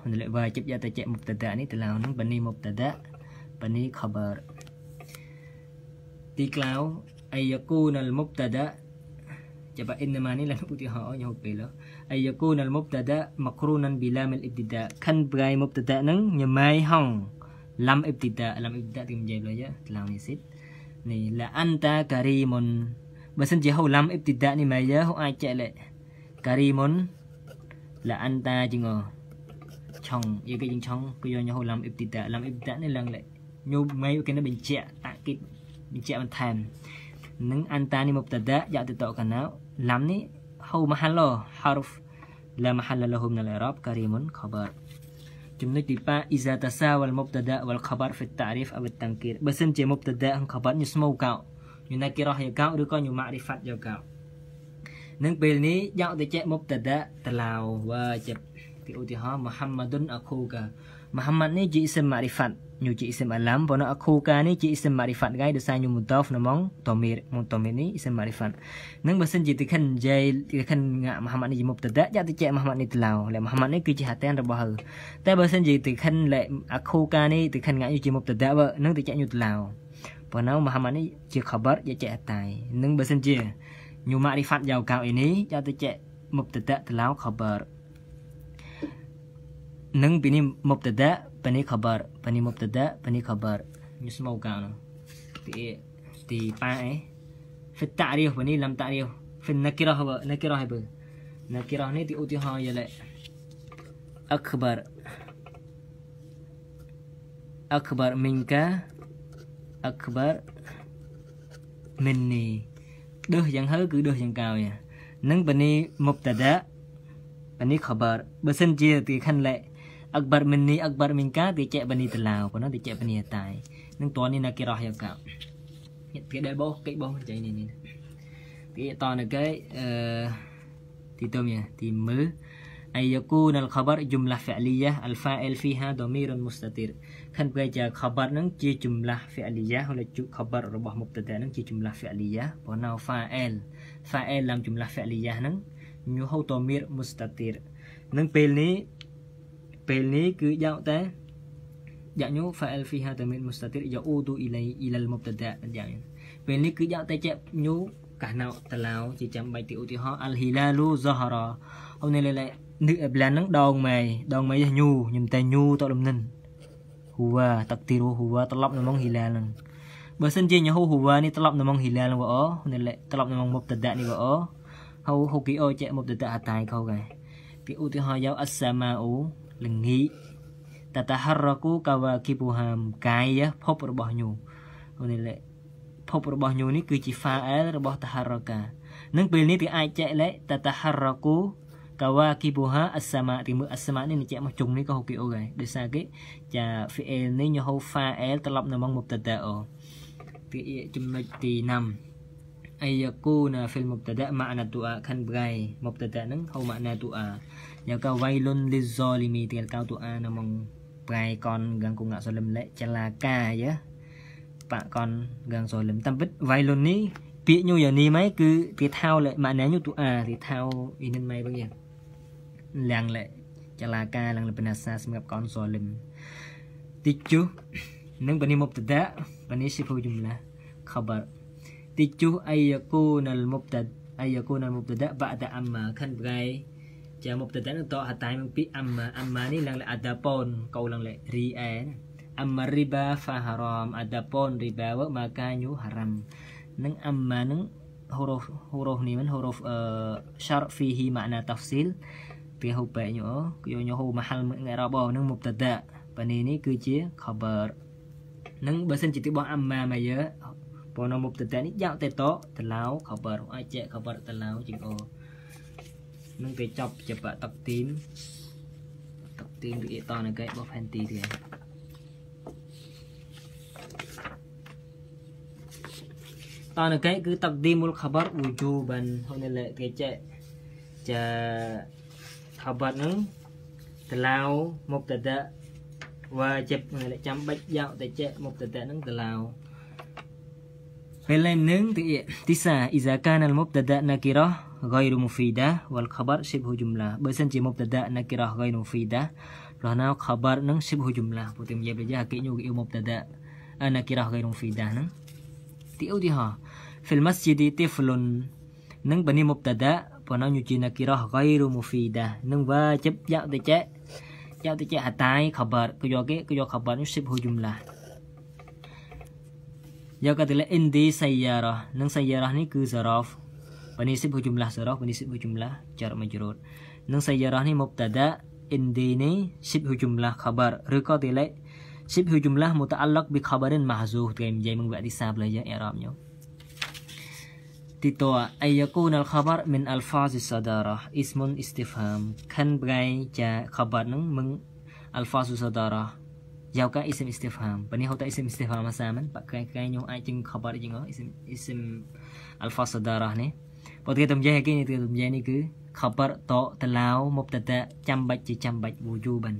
ហ្នឹងលេវ៉ាជិបយ៉ាតិចមុបតដានេះទៅឡាវនឹងបនីមុបតដាបនីខបរ tiklaw ay yakuna al-mubtada Coba innama ini lalu putih ho nyaho belo. Ayakun al mubtada makrunan bila mil ibtida. Kan berai mubtada neng nyemai hong. Lam ibtida, lam ibtida tim jelo ya, telang nisit. Ni la anta karimun. Basen je ho lam ibtida ni maya ho ai che le. Karimun la anta jingo. Chong, ye ke jing chong, ku yo nyaho lam ibtida, lam ibtida ni lang le. Nyu mai ke na ben che, takit បញ្ជាក់បន្ថែមនឹងអន្តានីមុបតដាយ៉ាតិតកណាឡាំនេះហៅមហាឡូហារូហ្វឡាមហាឡឡហុមណលអរ៉ាប់ការីមុនខបរចំណុចទី5 إذا تساوى المبتدا والخبر في التعريف أو التنكير បើសិនជា مبتدا និង خبر ញូស្មូកោញូណាគីរ៉ោះយកោឬក៏ញូម៉ារីហ្វាត់យកកោនឹងពេលនេះយកទៅចែក مبتدا តឡៅវ៉ាជាឧទាហរណ៍ محمد أخوك Muhammad ni je isim ma'rifat nyu je isim alam bono aku ka ni je isim ma'rifat gai dosa nyu mudaf namong tamir muntamir ni isim ma'rifat នឹងបើសិនជាទីខិននិយាយទីខិនងមហាម៉ាត់នេះជាមុបតដៈយ៉ាទីចែកមហាម៉ាត់នេះទៅឡោលែមហាម៉ាត់នេះគឺជាហាតានរបស់ហើយតែបើសិនជាទីខិនលែអខូកានេះទីខិនងាក់យុជាមុបតដៈបើនឹងទីចែកយុទៅឡោប៉ុណ្ណឹងមហាម៉ាត់នេះជាខបរយ៉ាចែកអតៃនឹងបើសិនជាញូម៉ារីហ្វាត់យ៉ាកៅអីនេះយ៉ាទីចែកមុបតដៈទៅឡោខបរ نن بني مبتدا بني خبر بني مبتدا بني خبر يسمو كانوا في في باي في التعريف بني لم تعريف في النكره هو نكره هو نكره ني تي اوتي ها يلا اكبر اكبر منك اكبر مني ដឺសយ៉ាងហើគឺដឺសយ៉ាងកោនឹងបនីមុបតដាបនីខបបើសិនជាទីខាន់លេ akbar minni akbar minka tiche bani tlaw kono tiche bani tai nung to ni na ki roh yo ka hiện cái đây bố cái bố chạy này này cái to là cái thì tôi nhỉ thì mới أن يكون الخبر جملة فعلية الفاعل فيها ضمير مستتر ខាងពេលជា خبر នឹងជា جملة فعلية ហើយជួ خبر របស់ مبتدا នឹងជា جملة فعلية ប៉ុន្តែ فاعل فاعل ឡើង جملة فعلية នឹងញូហូ ضمير مستتر នឹងពេលនេះពេលនេះគឺយកតែយ៉ាញូ fa'al fiha តែមាន mustatir យក udu ilay ila al mubtada យ៉ាងពេលនេះគឺយកតែជាញូកាសណៅតឡៅជាចាំបាច់ទីឧទាហរណ៍ al hilalu zahara អូនេះលេលេនេះអេប្លាននឹងដងម៉ែដងម៉ែញូខ្ញុំតែញូតលំនិនហូវ៉ាតាក់ទីរូហូវ៉ាត្រឡប់នៅមកហ៊ីឡាលនឹងបើសិនជាញូហូវ៉ានេះត្រឡប់នៅមកហ៊ីឡាលនឹងវ៉អូនេះលេត្រឡប់នៅមកមុបតដាក់នេះវ៉អូហៅហូគីអូចេមុបតដាក់អតៃខោកែពីឧទាហរណ៍យកអសាម៉ាអូល្ងាចតតហរគូកាវគីពូហាមកាយភពរបស់ញូនេះលេភពរបស់ញូនេះគឺជា file របស់តហរកានឹងពេលនេះគេអាចចែកលេតតហរគូកាវគីពូហាអសមាទីមើអសមានេះនឹងចែកមកជុំនេះក៏ហូគីអូដែរដោយសារគេចា file នេះញូហូ file ត្រឡប់នៅមកមុបតតអូពីចំណុចទី5 أن يكون في المبتدأ معنى الدعاء كان بغاي مبتدأ نن هو معنى دعاء nhờ cậu vay luôn lý do lì mì tiền cao tụ a nó mong gai con gần cùng ngạo soi lầm lệ chả là ca chứ bạn con gần rồi lầm tâm vít vay luôn ní bị nhu giờ ní mấy cứ thì thao lệ mà né nhu tụ a thì thao in nên mày bao nhiêu làng lệ chả là ca làng lệ bên xa xem gặp con rồi lầm tí chú nâng bên một tật đã bên này sẽ phụ dùng là khabar tí chú ai cô nal một tật ai cô nal một tật đã bạn đã âm khăn gai Jamu petatan to hataim pi amma amma ni lang le adapon kau lang le ri eh. Amma riba fa haram adapon riba wa makanyu haram. Nang amma nang huruf huruf ni man huruf uh, syar fihi makna tafsil. Pi hu pa nyu o yo nyu hu mahal ngarabo nang mubtada. Ba ni ni គឺជា khabar. នឹងបើសិនជាទីរបស់អាម៉ាមកយើប៉ុណ្ណោះមុបតតែនេះយ៉ាងតែតតឡៅ cover អាច cover តឡៅជាងអូនឹងគេចាប់ជាបាក់ទឹកទីនទឹកទីនវាតនឹងគេបោះផែនទីទៀតតនឹងគេគឺទឹកទីមូលខបរវូជូបានហ្នឹងលេគេចេះចាខបរហ្នឹងតឡាវមុបតតវាជិបចាំបាច់យកតែចេះមុបតតហ្នឹងតឡាវពេលឡើងនឹងទីសាអ៊ីសាកានលមុបតតណាគីរ៉ា غير مفيدة والخبر شبه جملة بسن جي مبتدا نكرة غير مفيدة رهنا خبر نن شبه جملة بوتم يب لجا كي نيو مبتدا نكرة غير مفيدة نن تي اودي ها في المسجد طفل نن بني مبتدا بنا نيو جي نكرة غير مفيدة نن واجب يا دجا يا دجا هتاي خبر كيو كي كيو خبر نيو شبه جملة យកកតិល indi សៃយ៉ារ៉ះនិងសៃយ៉ារ៉ះនេះគឺសរ៉ោ wanisib berjumlah sarah wanisib berjumlah jarak majrur និងសយរ៉ះនេះ mubtada indi នេះ shibhu jumlah khabar ឬក៏ទីលេខ shibhu jumlah muta'allaq bi khabarin mahzuf គេនិយាយមកវគ្គទី30លើយើងអេរ៉ាប់ញោមទីតោអាយកូនលខបរមិនអលហ្វាសសដារ៉ាអ៊ីស្មុនអ៊ីស្ទីហ្វាមខាន់ប្រៃចាខបរនឹងមិនអលហ្វាសសដារ៉ាយកកាអ៊ីស្មអ៊ីស្ទីហ្វាមបើនេះហៅតាអ៊ីស្មអ៊ីស្ទីហ្វាមមកសាមិនបាក់កែកែញោមអាចជឹងខបរជាងអ៊ីស្មអ៊ីស្មអលហ្វាសសដារ៉ានេះបើគេតំយ៉ែគេគេតំយ៉ែនេះគឺខបតតឡាវមុបតតចាំបាច់ជាចាំបាច់វូយូបាន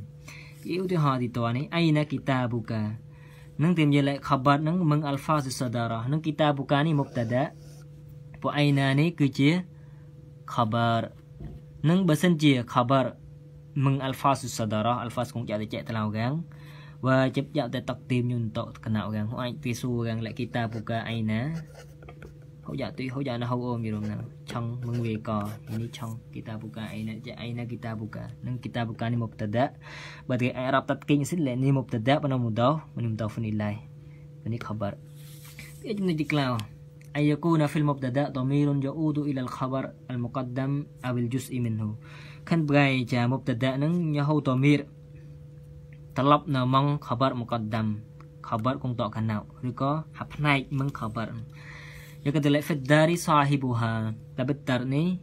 គេឧទាហរណ៍ទីតនេះអៃណាគីតាប៊ូកានឹងទីមយលេខបតនឹងមឹងអាល់ហ្វាសសដារ៉ានឹងគីតាប៊ូកានេះមុបតតពួកអៃណានេះគឺជាខបតនឹងបើសិនជាខបតមឹងអាល់ហ្វាសសដារ៉ាអាល់ហ្វាសគងចាក់ចែកតឡាវកាំងវ៉ាជិបយ៉ាក់តែតកទីមញុនតកណៅកាំងអាចវាសួរកាំងលេគីតាប៊ូកាអៃណា hoja tuy hoja na hau om yrom na chang mangwe ka ini chang kita buka aina ja aina kita buka nang kita buka ni mubtada badri ai rab tat king sin le ni mubtada bana mudaw manim tawfun ilai ini khabar ya jumlah diklaw أن يكون في المبتدا ضمير يعود إلى الخبر المقدم أو الجزء منه كان بغاي جا مبتدا نن يهو ضمير طلب نمون خبر مقدم خبر كون تقناو ريكو حبنايك من خبر يقدر لك في الدار صاحبها تبتر ني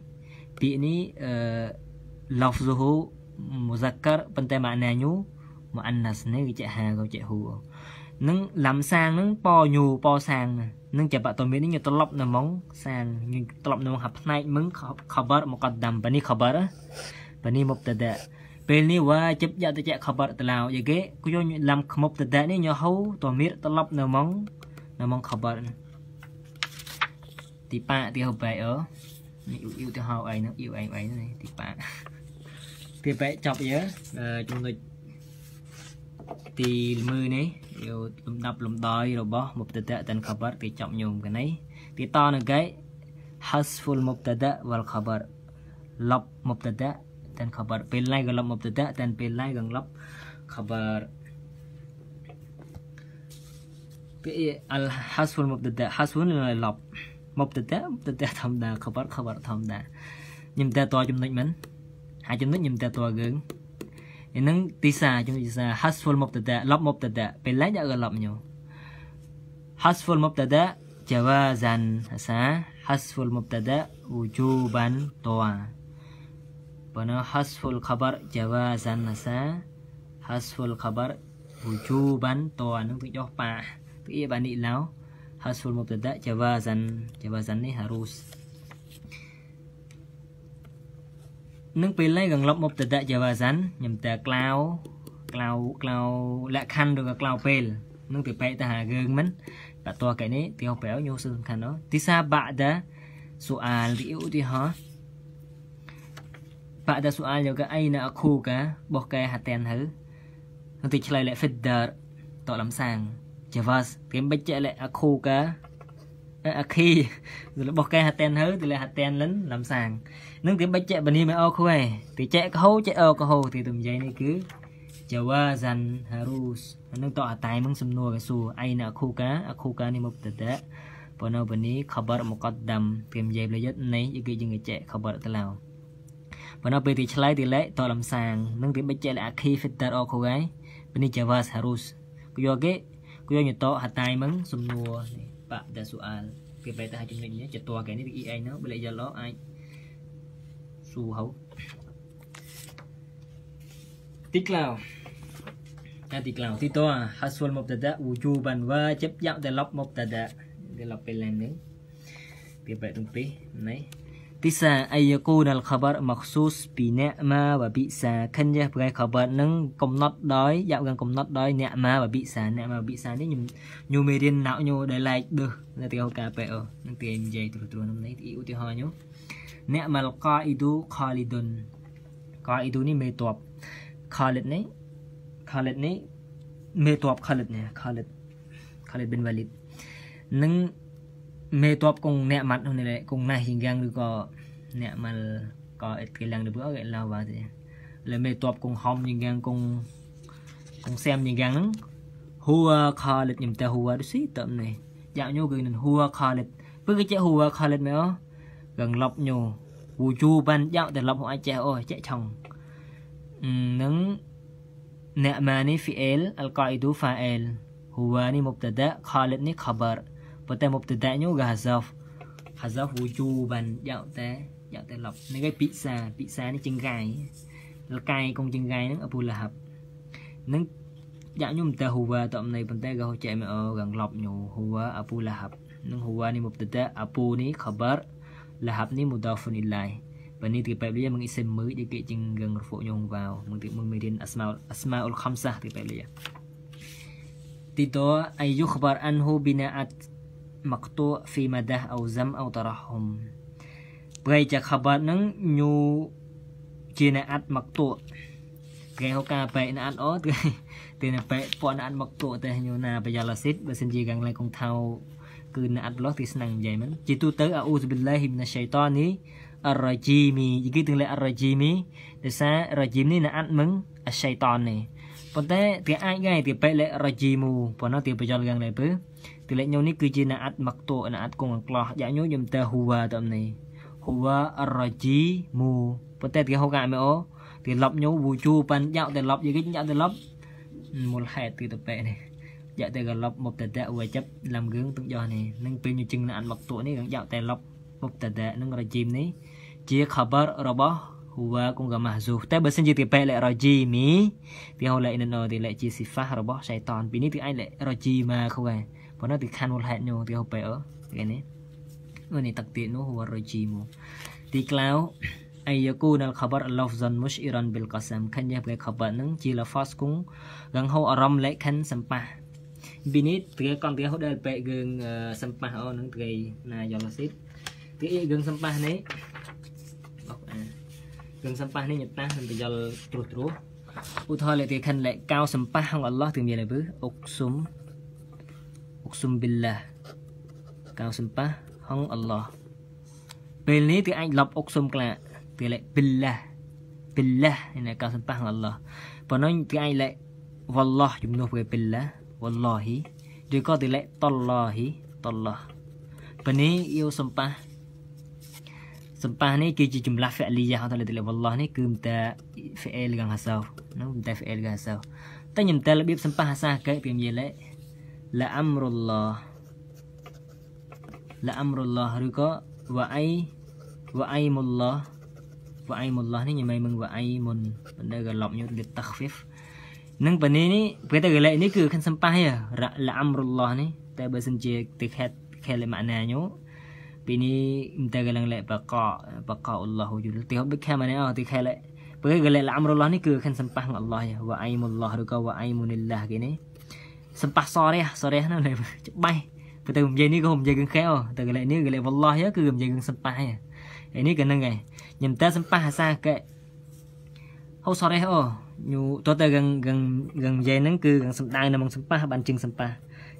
بيني آه لفظه مذكر بنت معناه مؤنث នេះវាជាហាក៏ជាហួរនឹងលំសាងនឹងប៉ញូប៉សាងនឹងជាបតមាននេះញត្រឡប់នៅមកសាងញត្រឡប់នៅហាផ្នែកមឹង خبر مقدم បើនេះ خبر បើនេះ مبتدا ពេលនេះ واجب យកទៅជា خبر តឡោយគេគូយកលំខ្មុបតតានេះញហូតមានត្រឡប់នៅមកនៅមក خبر ណាទីប៉ាទីហៅបែកអឺនេះអ៊ូទៅហៅអីហ្នឹងអ៊ូអីអីហ្នឹងទីប៉ាទីបែកចប់យើចំណុចទីមើនេះយកលំដាប់លំដោយរបស់មុបតតៈតានខបរគេចប់ញោមកនេះទីតនឹងគេ hasful mubtada wal khabar លប់ mubtada តាន khabar ពេលឡាយក៏លប់ mubtada តានពេលឡាយក៏លប់ khabar ពី al hasful mubtada hasful លប់មកទៅតែទៅតែធម្មតាខបខបធម្មតាខ្ញុំតែតចំណុចមិនហើយចំណុចខ្ញុំតែតយើងអានឹងទីសាខ្ញុំទីសា hasful មកទៅតែលប់មកទៅតែពេលឡើងយកលប់ខ្ញុំ hasful មកទៅតែ جوازا هسا حذف المبتدا وجوبا طوعا بنا حذف الخبر جوازا هسا حذف الخبر وجوبا طوعا នឹងទៅចុះប៉ាពីបាននេះឡៅ حذف المبتدا جوازا جوازا នេះ harus នឹងពេលនេះកងលប់មុបតតយាវ៉ាសាន់ខ្ញុំតែក្លាវក្លាវក្លាវលក្ខខណ្ឌឬក៏ក្លាវពេលនឹងទៅបែកទៅហាយើងមិនបាត់តកែនេះទីហោប្រៅញោសំខាន់ណោះទីសាបាក់ដាសូអាលទីឧទាហរណ៍បាក់ដាសូអាលយកអីណាអខូកាបោះកែហាតែនហើនឹងទីឆ្លើយលហ្វិតដាតលំសាំង javas pembichle akhuka អាខីរបស់កែហាតែនហើទីលហាតែនលិនលំសាងនឹងទីបិច្ចបនីមអោខ្វែទីចែកកហោចែកអោកហោទីទៅនិយាយនេះគឺចាវ៉ាសាន់ហារូសនឹងតអតៃមឹងសំណួរគេសួរអៃណាខូកាអខូកានេះមកតតបណោបនីខបរមកតដាំពីមយាយលយត់នេះគឺយើងចែកខបរតឡោបណោពេលទីឆ្លៃទីលែកតលំសាងនឹងទីបិច្ចលអាខីហ្វីតតអោខ្វែបនីចាវ៉ាសារូសគយគេវាញ៉តហតៃមឹងសំណួរបាក់តាសូអាលគេបែរតែឲ្យចំណុចនេះចតគេនេះវា EA ហ្នឹងបើលេខយ៉ាឡោអាចសួរហៅទីក្លៅតាទីក្លៅទីតោហាសុលមុបតាដាវូជូបានវ៉ាជិបយ៉ាក់ដែលលប់មុបតាដាដែលលប់ពេលឡើងនេះវាបែរទាំងពីរនេះពិសាអៃយគូនលខបរមកស៊ូសពីអ្នកម៉ាវពិសាខិនយះប្រែខបរនឹងកំណត់ដោយយកកកំណត់ដោយអ្នកម៉ាវពិសាអ្នកម៉ាវពិសានេះខ្ញុំញូមេរៀនណៅញូដែលឡែកដឺនៅទីកាពេអឺនឹងទីនិយាយទ្រទ្រនំនេះឧទាហរណ៍ញូអ្នកម៉លកាអ៊ីឌូខាលីឌុនកាអ៊ីឌូនេះមេតបខាលីដនេះខាលីដនេះមេតបខាលីដនេះខាលីដខាលីដបិនវ៉ាលីដនឹងមេតបគង់អ្នកម៉ាត់នោះនេះគង់ណាស់ជាងយ៉ាងឬក៏អ្នកមកក៏អត់គេឡើងទៅក៏គេឡើងបាទលើមេតបគង់ហំជាងយ៉ាងគង់គង់សែមជាងយ៉ាងហ្នឹងហួខលិតខ្ញុំតែហួដូចស៊ីតើនេះយ៉ាក់ញូគឺនឹងហួខលិតព្រោះគេចេះហួខលិតមែនអូកងលប់ញូវូជូបានយ៉ាក់តែលប់ហួអាចចេះអូចេះឆងនឹងអ្នកម៉ានេះ fi'l al-qaidu fa'il ហួនេះ mubtada ខលិត នេះ khabar Potem obtedaknya gazaf. Gazaf wujuban yakta yakta lop. នឹងឯងពិសាពិសានេះចង្រៃលកាយកុងចង្រៃហ្នឹងអពូលហាប់នឹងយ៉ាងខ្ញុំតែហូវ៉ាតអំណៃប៉ុន្តែក៏ចែកមកកងឡប់ញូហូវ៉ាអពូលហាប់នឹងហូវ៉ានេះមកតតអពូនេះខបរលហាប់នេះមូដាហ្វនីឡៃបើនេះទីបែបលីមកអ៊ីសិមមើយដែលគេជាងរងរហ្វូញងវ៉ាវមកទីមកមេរៀនអស្មាអស្មាអុលខំសាទីបែបលីទីតអៃយុខបរអានហូប៊ីណាអត مقطوع في مدح أو ذم أو ترحم بريجا خبر نن نيو جينا أت مقطوع គេហៅការបែកណាអត់អូគេទីណាបែកពណ៌ណាអត់មកទួតែញូណាបាយ៉ាឡាស៊ីតបើសិនជាកាំងឡៃកងថៅគឺណាអត់ឡោះទីស្នឹងនិយាយមិនជាទូទៅអាអ៊ូសប៊ីឡាហ៊ីមណាសៃតានីអរ៉ាជីមីយីគេទាំងឡៃអរ៉ាជីមីដោយសាររ៉ាជីមនេះណាអត់មឹងអាសៃតាននេះប៉ុន្តែទីអាចដែរទីបែកឡៃរ៉ាជីមូប៉ុណ្ណោះទីបាយ៉ាឡាកាំងឡៃពើទីលេខញូនេះគឺជាណាអាត់មកតូណាអាត់គងអង្ក្លោះយ៉ាញូយំតើហ៊ូវ៉ាតំនេះហ៊ូវ៉ារ៉ាជីមូប៉ុន្តែគេហៅកាមេអូទីលប់ញូវូជូប៉ាន់យ៉ាក់តែលប់យីគេយ៉ាក់តែលប់មូលហេតុទីតប៉ែនេះយ៉ាក់តែកលប់មកតតអ៊ូចាប់ឡាំរឿងទុកយោនេះនឹងពេលញូជឹងណាអាត់មកតូនេះនឹងយ៉ាក់តែលប់មកតតនឹងរ៉ាជីមនេះជាខបររបស់ហ៊ូវ៉ាគងកាម៉ាហ្ស៊ូតែបើសិនជាទីប៉ែលេខរ៉ាជីមីទីហៅលេខណូទីលេខជាស៊ីហ្វារបស់សៃតានពីនេះគឺអាចលេខរ៉ាជីម៉ាខូហ្នឹងប៉ុន្តែទីខាន់វល់ហេតុញោទីហូបែអគេនេះនោះនេះទឹកទីនោះវរជីមកទីក្លៅអាយគូនលខបរឡូហ្វហ្សាន់មុឈអ៊ីរ៉ានប៊ីលកាសាំខញ្ញាប្លែខបរនឹងជាលហ្វាសគុងកងហូអារម្មណ៍លេខិនសម្ប៉ះប៊ីនីតគេកងទីហូដែលបែកងសម្ប៉ះអូនឹងគេណាយល់ស៊ីតគេកងសម្ប៉ះនេះអបអាកងសម្ប៉ះនេះញ៉ាំតានឹងបយល់ត្រុសត្រុសឧទាហរណ៍លេខិនលេកៅសម្ប៉ះហងអល់ឡោះទាំងមានអីបើអុកស៊ុំុំប៊ីឡាកៅសុំប៉ះហងអល់ឡោះពេលនេះគឺអាចលប់អុកសុំក្លាគឺលេប៊ីឡាប៊ីឡានេះកៅសុំប៉ះហងអល់ឡោះប៉ុណ្ណឹងគឺអាចលេវ៉ាឡោះជំនួសគេប៊ីឡាវ៉ាឡោហ៊ីឬក៏ទីលេតឡោហ៊ីតឡោះប៉ុនេះយោសុំប៉ះសំប៉ះនេះគឺជាចម្លាស់ fi'liya ហៅទៅលើ والله នេះគឺមិនតែ fi'il កងហាសោណាមិនតែ fi'il កងហាសោតែខ្ញុំតែរបៀបសំប៉ះហាសាកែពីមយលេលាអមរុលឡោះលាអមរុលឡោះឬក៏វ៉ៃវ៉ៃមុលឡោះវ៉ៃមុលឡោះនេះញ៉ៃមឹងវ៉ៃមុនបណ្ដកឡប់ញុលតាហ្វីហ្វនឹងបនេះនេះពេលតែកលែកនេះគឺខាន់សំប៉ះលាអមរុលឡោះនេះតែបើសិនជាទៅខេតខេលម៉ាណាញូពីនេះមិនតែកលែងលែកបកបកអល់ឡោះយុលទីហបខេម៉ាណាអទីខេលពេលកលែកលាអមរុលឡោះនេះគឺខាន់សំប៉ះអល់ឡោះវ៉ៃមុលឡោះឬក៏វ៉ៃមុនលឡាគេនេះសំប៉ះសរះសរះនោះច្បាស់បើទៅនិយាយនេះក៏និយាយគឹងខែអូទៅកលែកនេះកលែកវឡោះគឺនិយាយគឹងសំប៉ះឯនេះក៏នឹងឯងញឹមតែសំប៉ះអាសាកែហូសរះអូញូតទៅកឹងកឹងកឹងនិយាយហ្នឹងគឺកឹងសំដៅនៅក្នុងសំប៉ះបានជាងសំប៉ះ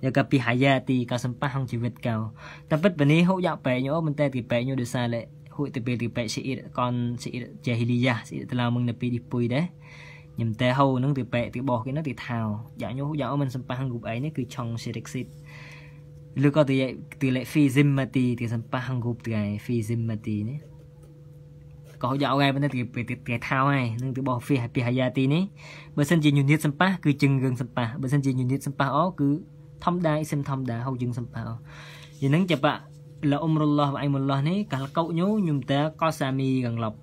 យកកាពីហាយាទីកសំប៉ះក្នុងជីវិតកៅតែពិតបើនេះហូយ៉ាក់ប៉ែញអូមិនតែទីប៉ែញអូដោយសារលែហូទៅពេលទីប៉ែស៊ីអ៊ីតកនស៊ីអ៊ីតជាហ៊ីលីយ៉ាស៊ីអ៊ីតឡាមឹងនៅពីនេះពុយដែរខ្ញុំតែហូនឹងទីប៉ែទីបោះគេនោះទីថោយ៉ាញុយ៉ាអូមិនសំប៉ះងូបអីនេះគឺឆុងសេរិកស៊ីតឬក៏ទីទីលេហ្វីស៊ីម៉ាទីទីសំប៉ះងូបទីហ្វីស៊ីម៉ាទីនេះក៏យកឯងប៉ុន្តែទីទីថោហើយនឹងទីបោះហ្វីពីហាយ៉ាទីនេះបើសិនជាញញៀតសំប៉ះគឺជឹងរឿងសំប៉ះបើសិនជាញញៀតសំប៉ះអូគឺធម្មតាអ៊ីសឹមធម្មតាហូជឹងសំប៉ះអូយ៉ាងនឹងចាប់ឡាអ៊ុំរុលឡោះអៃមុលឡោះនេះកាលកោញញញុំតាកោសាមីកងឡប់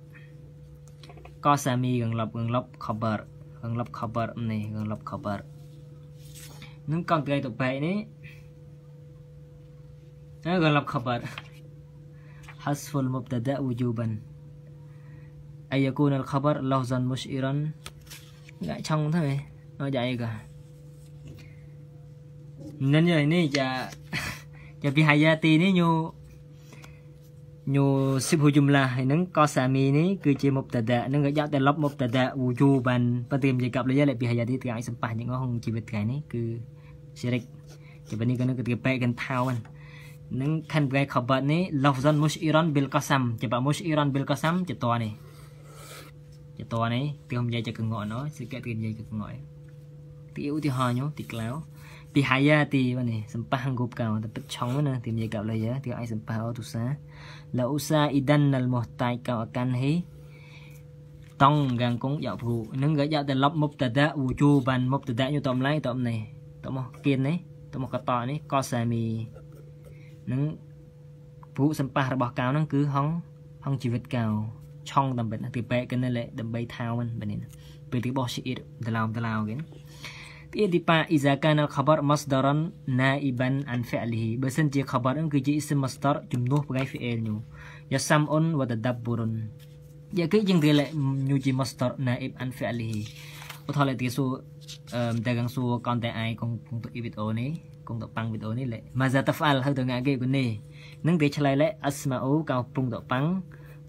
có xe mi gần lập gần lập khó bờ gần lập khó bờ này gần lập khó bờ nâng con tươi tụ bệ nế gần lập khó bờ hát phân mập tà đạ vô bần ai yà cô nè khó يوسبه جملة ហ្នឹងកសាមីនេះគឺជាមុបតដៈហ្នឹងក៏យកតែលប់មុបតដៈវូយូបានប៉ុន្តែនិយាយកាប់លយលពីហាយាទីថ្ងៃសម្បាញងក្នុងជីវិតថ្ងៃនេះគឺសេរិកជាបនេះក៏នឹងគឺបែកកន្តោហ្នឹងខាន់ប្រែខបាត់នេះ lafzan mushiran bil qasam ជាបា mushiran bil qasam ជាតនេះជាតនេះទីខ្ញុំនិយាយជាកងអណោសិកៈទីនិយាយកងអទីឧទាហរណ៍ញោទីក្លោពីហាយាទីបាទនេះសម្បាហង្គប់កោតែពិតឆុងណាទីនិយាយកាប់លយទីឲ្យសម្បាអូទុសា lau sa idan al muhtaj ka akan hi tong gang cũng dạo phụ nâng gỡ dạo tên lọc mục tà đá ủ chu bàn mục tà đá như tòm lấy tòm này tòm mò kiên này tòm mò cà tò này có xà mì nâng phụ xâm bà bọc cao nâng cứ hóng hóng chỉ vịt cao trong tầm bệnh thì bệ cái này lệ đầm bay thao mình bệnh này bởi tí bọc xịt đà lao đà lao kìa بإيه دي با إذا كان الخبر مصدرا نائبا عن فعله بسن جي خبر إن كي اسم مصدر جمنوه بغاي فعل نيو يسمعون وتدبرون يا كي جنجي لأ نيوجي مصدر نائب عن فعله ឧទាហរណ៍ទីសួរអឺតែកងសួរកនតែឯងកងកងទៅវីដេអូនេះកងទៅប៉ាំងវីដេអូនេះលេម៉ាហ្សាតាហ្វាល់ហៅទៅងាគេគនេះនឹងវាឆ្លើយលេអស្មាអូកោពុងទៅប៉ាំង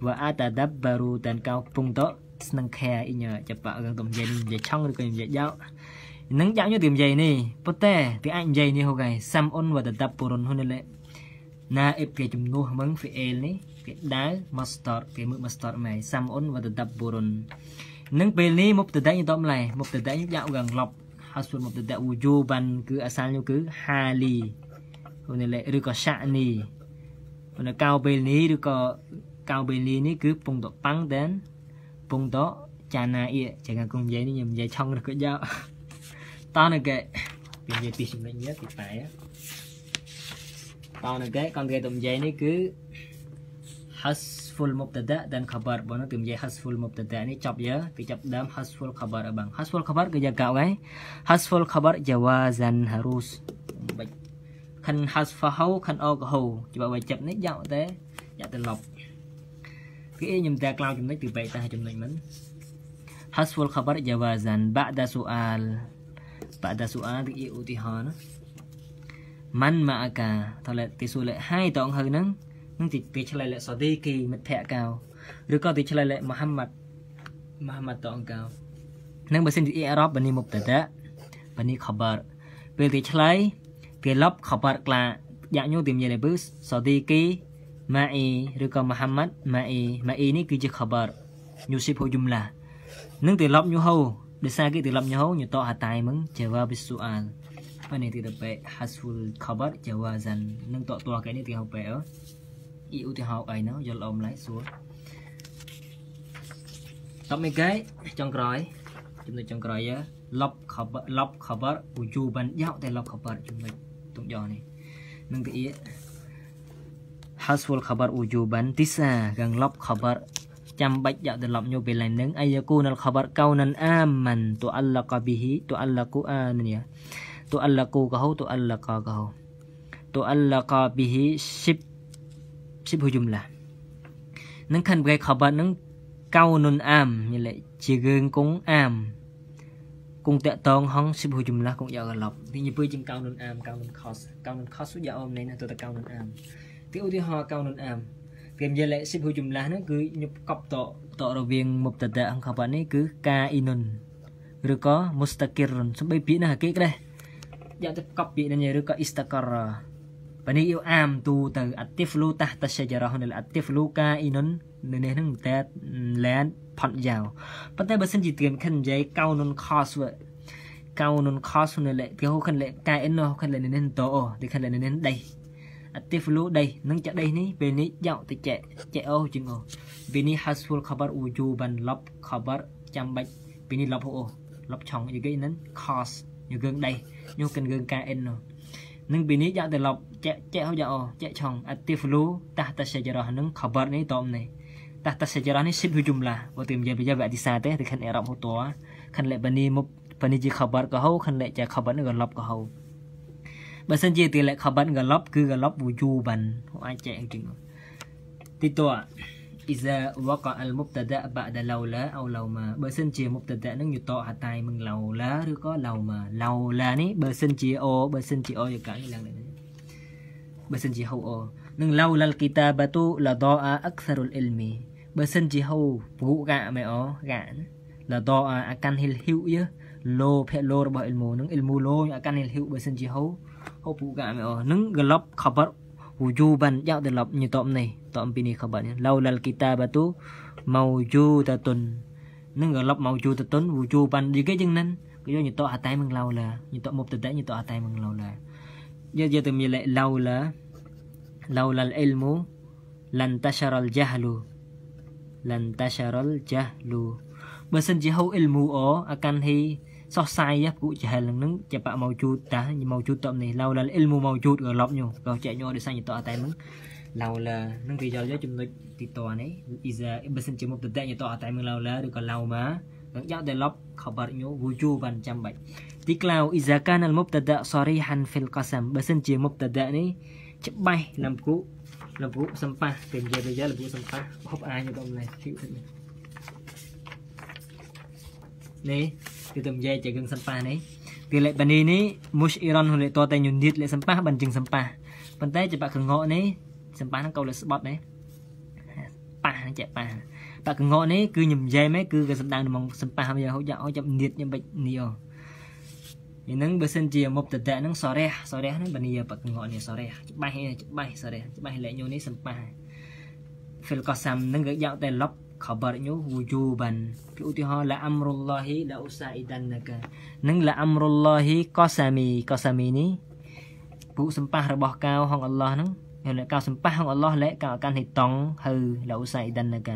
វ៉ាអាតាដាប់បារូតានកោពុងទៅស្នឹងខែអ៊ីញ៉ាចាប់កងទៅនិយាយនិយាយឆងឬក៏និយាយយ៉ោនឹងយ៉ាញ់ទៅនិយាយនេះប៉ុន្តែទីអាចនិយាយនេះហូកឯងសាំអ៊ុនវដតពុរុនហ៊ុនលេណាអ៊ីបគេជំនួសមឹងហ្វេអេលនេះគេដៅម៉ាស្តតគេមើលម៉ាស្តតម៉ែសាំអ៊ុនវដតពុរុននឹងពេលនេះមុបតដៃតំឡៃមុបតដៃយ៉ាក់កងឡប់ហើយសួនមុបតដៃវូយូបានគឺអាសាលនោះគឺហាលីហ៊ុនលេឬក៏សាក់នីប៉ុន្តែកៅពេលនេះឬក៏កៅពេលនេះនេះគឺ ពងតប៉ាំងដែនពងតចាណាអ៊ីចឹងកុំនិយាយនេះខ្ញុំនិយាយឆង់ឬក៏យ៉ាក់ target ពីនិយាយពីចំណុចនេះពីតែ target កន្លែងទំនិយាយនេះគឺ hasful mubtada dan khabar បើនឹងទំនិយាយ hasful mubtada នេះចប់យើគេចាប់ដើម hasful khabar អីបង hasful khabar គឺយ៉ាងកៅហ៎ hasful khabar jawazan harus បាច់ខាន hasfahu ខាន oghu ច្បាប់បាច់ចាប់នេះយ៉ាងតែយ៉ាងតែលប់គេខ្ញុំតែក្លោចំណុចពីបែកតាចំណុចមិន hasful khabar jawazan ba'da su'al بعد سؤال ពីឧទាហរណ៍ណាម៉ាន់ម៉ាអាកាតលេទីសួរលេហើយតងហើយហ្នឹងនឹងទីឆ្លៃលេសាឌីគីមិត្តភ័ក្ដិកៅឬក៏ទីឆ្លៃលេមូហាន់ម៉ាត់មូហាន់ម៉ាត់តងកៅនឹងបើសិនជាអារ៉ាប់បានីមុបតតាបានីខបារពេលទីឆ្លៃគេលប់ខបារក្លាយ៉ាងញូទីមានលេបឺសាឌីគីម៉ាអ៊ីឬក៏មូហាន់ម៉ាត់ម៉ាអ៊ីម៉ាអ៊ីនេះគឺជាខបារញូស៊ីភូជុំឡានឹងទីលប់ញូហូ Bisa kita dalam nyaho nyetok hatai meng jawab soal. Mana kita dapat hasful khabar jawazan. Nang tok tua cái này thì học bé. Ý ưu thì học ấy nó giờ lòm lại xuống. តបមកេចុងក្រោយចំណុចចុងក្រោយយើលប់ខបលប់ខបវជូបានយកតែលប់ខបចំណុចទុកយកនេះនឹងទី حذف الخبر وجوبا تسعة كان لب خبر ចាំបាច់យកត្រឡប់យកពីឡើងនឹងអាយាគូនលខបរកោនអាម៉ាន់ទូអល់ឡាកប៊ីហ៊ីទូអល់ឡាគូអាននីទូអល់ឡាគូកោទូអល់ឡាកកោទូអល់ឡាកប៊ីហ៊ីសិបសិបហូជុំឡានឹងខាន់ប្រែខបរនឹងកោនុនអាមនេះលេជារឿងគង់អាមគង់តកតងហងសិបហូជុំឡាគង់យកត្រឡប់វិញពើជាងកោនុនអាមកោនុនខសកោនុនខសយកអមណៃណាទៅតកោនុនអាមទីឧទាហរណ៍កោនុនអាម pemjelek sibhu jumlah ហ្នឹងគឺញប់កប់តតរវាងមុបតតៈអង្គបានេះគឺកាអ៊ីនុនឬក៏ mustakirun សំបីពាក្យណាគេក្រេះយកទៅកប់ពាក្យនេះឬក៏ istakara បើនេះយូអាមទូទៅ atiflu tahta shajarah នៅ atiflu ka inun នៅនេះហ្នឹងតែ land ផត់យ៉ាវប៉ុន្តែបើសិនជាទៀនខិននិយាយកៅនុន cos វិញកៅនុន cos នៅលេគេហៅខិនលេកាអ៊ីននោះខិនលេនេះតោអូទីខិនលេនេះដេះ الطفل ده នឹងចាដេះនេះពេលនេះយកទៅចែកចែកអូជាងអូពេលនេះ hasful khabar wujuban lab khabar ចាំបាច់ពេលនេះ lab អូ lab ឆងយីគេនឹង cause យយើងដេះញុកិនយើងការ n នោះនឹងពេលនេះយកទៅ lab ចែកចែកអូយកអូចែកឆង الطفل تحت الشجره នឹង khabar នេះតอมនេះ تحت الشجره នេះ شبه جمله បើទើបនិយាយប្រយោគវិទ្យាសាស្ត្រទេទៅខាងអឺរ៉ុបហូតតខាងលេបានីមក pani ji khabar ka ho khan le cha khabar ne ga lab ka ho បើសិនជាទីលក្ខបណ្ឌ gallop គឺ gallop wujuban អាចចែកអញ្ចឹងទីតួ إذا وقع المبتدا بعد لولا أو لوما បើសិនជា مبتدا នឹងយូតហតៃមិន لولا ឬក៏ لوما لولا នេះបើសិនជា o បើសិនជា o យកកាយឡើងនេះបើសិនជា how o នឹង لولا الكتابة لضاء أكثر العلم បើសិនជា how ពូកាមែអកាណា لضاء អាកាន់ហ៊ីលហ៊ីវយើលោភៈលោរបស់អ៊ីលមូនឹងអ៊ីលមូលោអាកាន់ហ៊ីលហ៊ីវបើសិនជា how អូពូកាមីអូនឹងក្លប់ខបត់វូយូបានយ៉ាងដល់ប់ញតមនេះតអំពីនេះខបត់ឡៅលលគីតាបាទូម៉ៅយូតាតុននឹងក្លប់ម៉ៅយូតាតុនវូយូបានយីគេចឹងនឹងគេយកញតអតែមឹងឡៅឡាញតមកតតែញតអតែមឹងឡៅឡាយកយកទៅមានឡៅឡាឡៅលលអ៊ីលមូលាន់តាសារលជាហ្លូលាន់តាសារលជាហ្លូបើសិនជាហៅអ៊ីលមូអូអកាន់ហ៊ី sosai ya ku jahil nang cepat maujud ta ni maujud tak ni laula ilmu maujud galop nyu kau cek nyu ada sang tak atai meng laula nang vi jal ya chumnut ti to ni is a person chum up tak ni tak atai meng laula ru ka lauma nang ya develop khabar nyu wuju ban cham bai ti klau iza kana al mubtada sarihan fil qasam person chum mubtada ni cebai lam ku lam ku sempah pen je be jal ku sempah hop ai nyu tak ni ni គឺទៅនិយាយជាគឹងសំប៉ះនេះពីលេបានីនេះមូសអ៊ីរ៉ុនហ៊ុនលេតតែញូនៀតលេសំប៉ះបានជាងសំប៉ះប៉ុន្តែច្បាក់កងកនេះសំប៉ះហ្នឹងកោលេស្បត់នេះប៉ះចេះប៉ះបាក់កងកនេះគឺញញែមឯងគឺគេសំដៅក្នុងសំប៉ះវាហូចអោចាប់នៀតញ៉ាំបិចនីអូហ្នឹងបើសិនជាមុបតតៈហ្នឹងសរះសរះហ្នឹងបានីបាក់កងកនេះសរះច្បាស់ច្បាស់សរះច្បាស់លេញូនេះសំប៉ះហ្វីលកសាំហ្នឹងគេយកតែលប់ khabarnya wujuban ពីឧទាហរណ៍ឡាអមរុលឡហ៊ីឡាអ៊ូសាអ៊ីដានណាកានិងឡាអមរុលឡហ៊ីកសាមីកសាមីនេះពួកសម្ប៉ះរបស់កៅហងអល់ឡោះហ្នឹងហើយកៅសម្ប៉ះហងអល់ឡោះលែកកៅកាន់ហៃតង់ហើឡាអ៊ូសាអ៊ីដានណាកា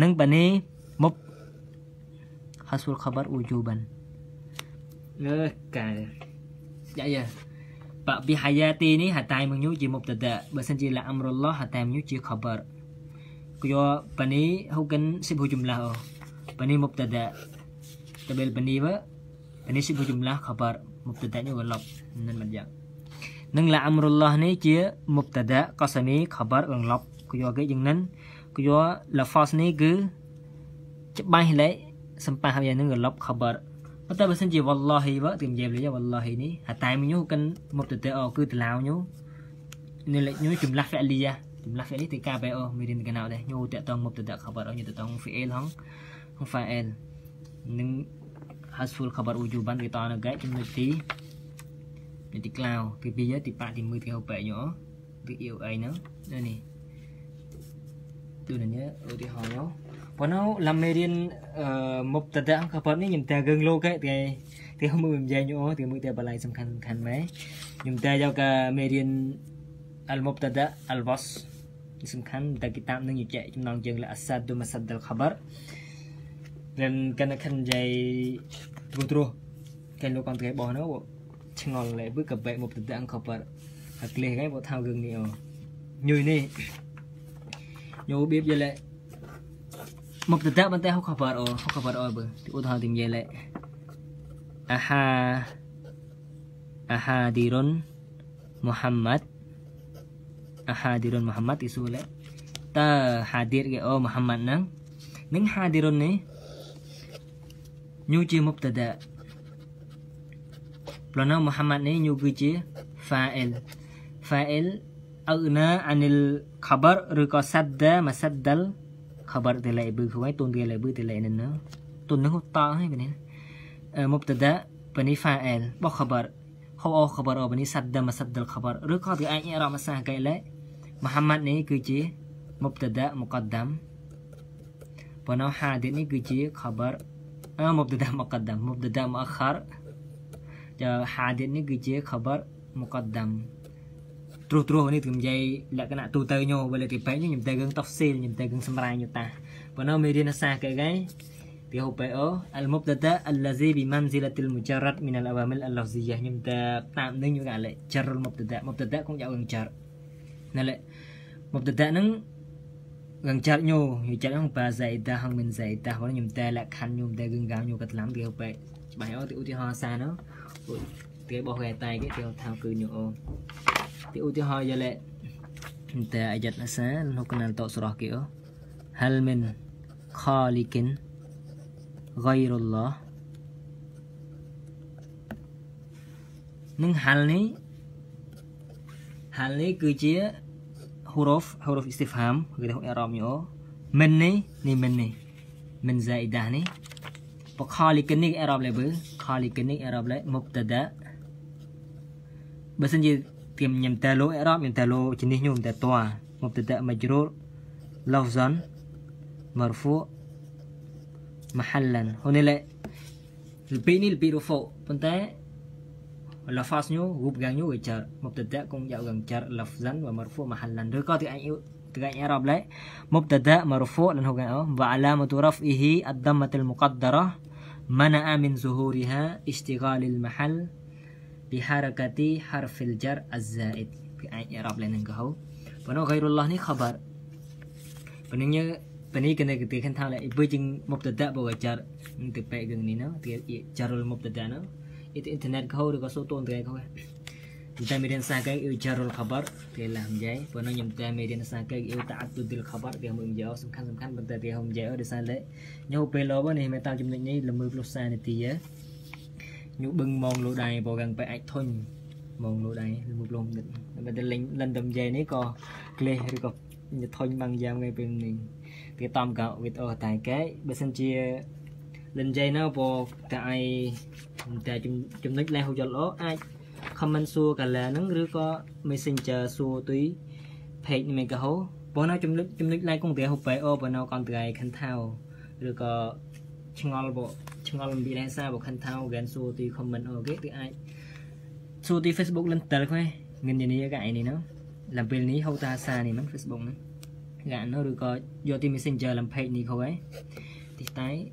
និងបានេះមុបហាសុលខបារអ៊ូជូបានអឺកែយ៉ាយ៉ាបាបិហាយ៉ាទីនេះហតៃមកញូជាមុបតដបើសិនជាឡាអមរុលឡោះហតៃមកញូជាខបារ كيو بني هو كان شبه جملة بني مبتدا تبل بني با بني شبه جملة خبر مبتدا ني ولب نن من يا នឹងឡាអមរុលឡោះនេះជាមុបតដៈកសមីខបរអងឡប់គយគេយ៉ាងនឹងគយឡាហ្វសនេះគឺច្បាស់លេសម្ប៉ះយ៉ាងនឹងអងឡប់ខបរប៉ុន្តែបើសិនជាវ៉ាឡោះហីបើទីនិយាយលេវ៉ាឡោះហីនេះតែមីញូកិនមុបតដៈអគឺតឡាវញូនៅលេញូចម្លាស់ហ្វលីយ៉ា mình cái nào lak ini ti KPO mirin kenal deh nyu te tong mop te khabar nyu te tong fi'il hong hong fa'il uju ban khabar ujuban ti ta na gai chum ti ti cloud giờ thì bạn thì mười mui học bài nyo thì yêu ai nữa đây này tôi là nhớ ở ừ, đi hỏi nhau còn nó làm mê điên một tật đã khắp phẩm nhìn ta gần lô cái thì thì không mừng dây nhổ thì mừng ta bà lại sầm khăn khăn mấy nhìn ta giao cả mê điên المبتدا الوصف សំខាន់ដែលគេតាមនឹងយល់ចែកចំណងយើងលអសាដុមសាដលខបរដែលកណ្ដខណ្ឌយាយទ្រុទ្រុគេលោកកងត្រៃបោះនោះឆ្ងល់លេបឺកបែកមុបតដាក់ខបអាក្លេះគេបោះថៅគឹងនេះអូញុយនេះញូបៀបយលេមុបតដាក់បន្តែហុកខបអូហុកខបអូបឺទីឧទាហរណ៍ទីយលេអាហាអាហាឌីរុនមូហាម៉ាត់ហាឌីរុនមូហាម៉ាត់ទីសួរឡើយតើហាឌីរគេអូមូហាម៉ាត់ហ្នឹងនឹងហាឌីរុននេះញូជាមុបតដាប្រណៅមូហាម៉ាត់នេះញូគឺជា fa'il fa'il អឺណាអានិល khabar ឬក៏ sadda masaddal khabar ទៅលេបឺខ្វៃតូនគេលេបឺទៅលេនឹងតូននឹងតហើយបងនេះមុបតដាបនី fa'il បោះ khabar ហៅអ khabar អបនី sadda masaddal khabar ឬក៏គេអាចរកភាសាកែលេមហាម៉ាត់នេះគឺជាមុបតដាមកតដាំបណ្ណោហាឌីនេះគឺជាខបរអមុបតដាមកតដាំមុបតដាមអខរចាហាឌីនេះគឺជាខបរមកតដាំត្រួសត្រួសនេះគឺនិយាយលក្ខណៈទូទៅញោវេលាទីពេញខ្ញុំតែគឹងតហ្ស៊ីលខ្ញុំតែគឹងសម្រាញយតាប៉ុន្តែមេរៀនសាសគេគេពីហូបអអលមុបតតាអលឡាហ្ស៊ីប៊ីម៉ាន់ស៊ីឡាទីលមូចារ៉ាត់មីនអលអវ៉ាមីលអលឡាហ្ស៊ីយ៉ាខ្ញុំតែតាមនឹងយកអាលេចារលមុបតតាមុបតតាគងយកងចារ៉ា نلا مبتدا نن gần chạp nhu như chạp không bà dạy ta không mình dạy ta hoặc nhung ta là khăn nhung ta gừng gạo nhu cách lắm kiểu vậy bài ó thì ưu tiên hoa xa nó cái bỏ gà tay cái kiểu thao cư nhu ô thì ưu tiên hoa giờ lệ ta ai giật nó xá nó cần ăn tội sổ kiểu hal min khalikin ghayrullah nâng hal này hal này cứ chia huruf huruf istifham begitu i'rabnya min ni ni min ni min zaidah ni bukhalikin ni i'rab le be khalikin ni i'rab le mubtada បើសិនជាខ្ញុំញ៉ាំតាលោអេរ៉ាប់ញ៉ាំតាលោជំនេះខ្ញុំតាតួមកតតមជ្រូលឡូហ្សាន់មរហ្វូមហាឡានហូនេលេលពីនេះលពីរូហ្វូប៉ុន្តែ lafaz nyu hubgang nyu jar mubtada kung ya ugang jar lafzan wa marfu mahallan de ka tiga tiga i'rab lai mubtada marfu lan hubgang wa alamatu raf'ihi ad-dammatil muqaddarah mana'a min zuhuriha ishtighalil mahal biharakati harfil jar az-zaid i'rab lai nang kau pano ghairullah ni khabar peningnya pening kena ketika kan thala ibu jing mubtada bo jar tepe gang ni no jar mubtada no internet ka ho ឬក៏សូទូនត្រែកហោតែមេរៀនសាកែអ៊ីចារុលខបរគេឡាមយ៉ៃប៉ុណ្ណឹងខ្ញុំតែមេរៀនសាកែអ៊ីតាអត់ទុទិលខបរគេមើលយកសំខាន់សំខាន់ប៉ុន្តែគេហុំយ៉ៃអឺដោយសារលេញោពេលលោបនេះមេតាចំណុចនេះល្មើផ្លុសសានាទីញោបឹងម៉ងលោដៃបើកាំងបែអាចធុញម៉ងលោដៃល្មើផ្លុសមិនតែតែលេងលិនតំយ៉ៃនេះក៏ក្លេសឬក៏ធុញបាំងយ៉ាងថ្ងៃពេលនេះគេតំកោវិតអស់តែគេបើសិនជា lên dây nó vô cái tại chum chum nít lên hậu cho lỗ ai comment xua cả là nó rứa có messenger xua túi page mình cả hố bố nó chum nít chum nít này cũng để hộp về ô và nó còn từ ngày khăn thao rồi có chừng ngon bộ chừng ngon bị lên xa bộ khăn thao gần xua túi comment ô ghét từ ai xua túi facebook lên tờ khoe ngân gì này cái này nó làm bên này hậu ta xa này mất facebook nữa gạn nó rồi có do team messenger làm page này thôi ấy thì tái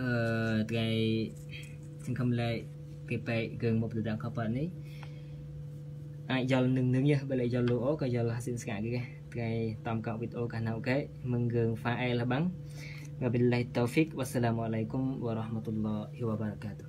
អឺថ្ងៃសង្ឃឹមលែកគេបែកគឺមកទៅដល់កប៉ានេះអាចយល់នឹងនឹងយះបើលែកយល់លូអូក៏យល់ស៊ីនស្កាគេថ្ងៃតាមកោវីដេអូកាណៅគេមិនគឺងហ្វាអែលបង Wabillahi taufik wassalamualaikum warahmatullahi wabarakatuh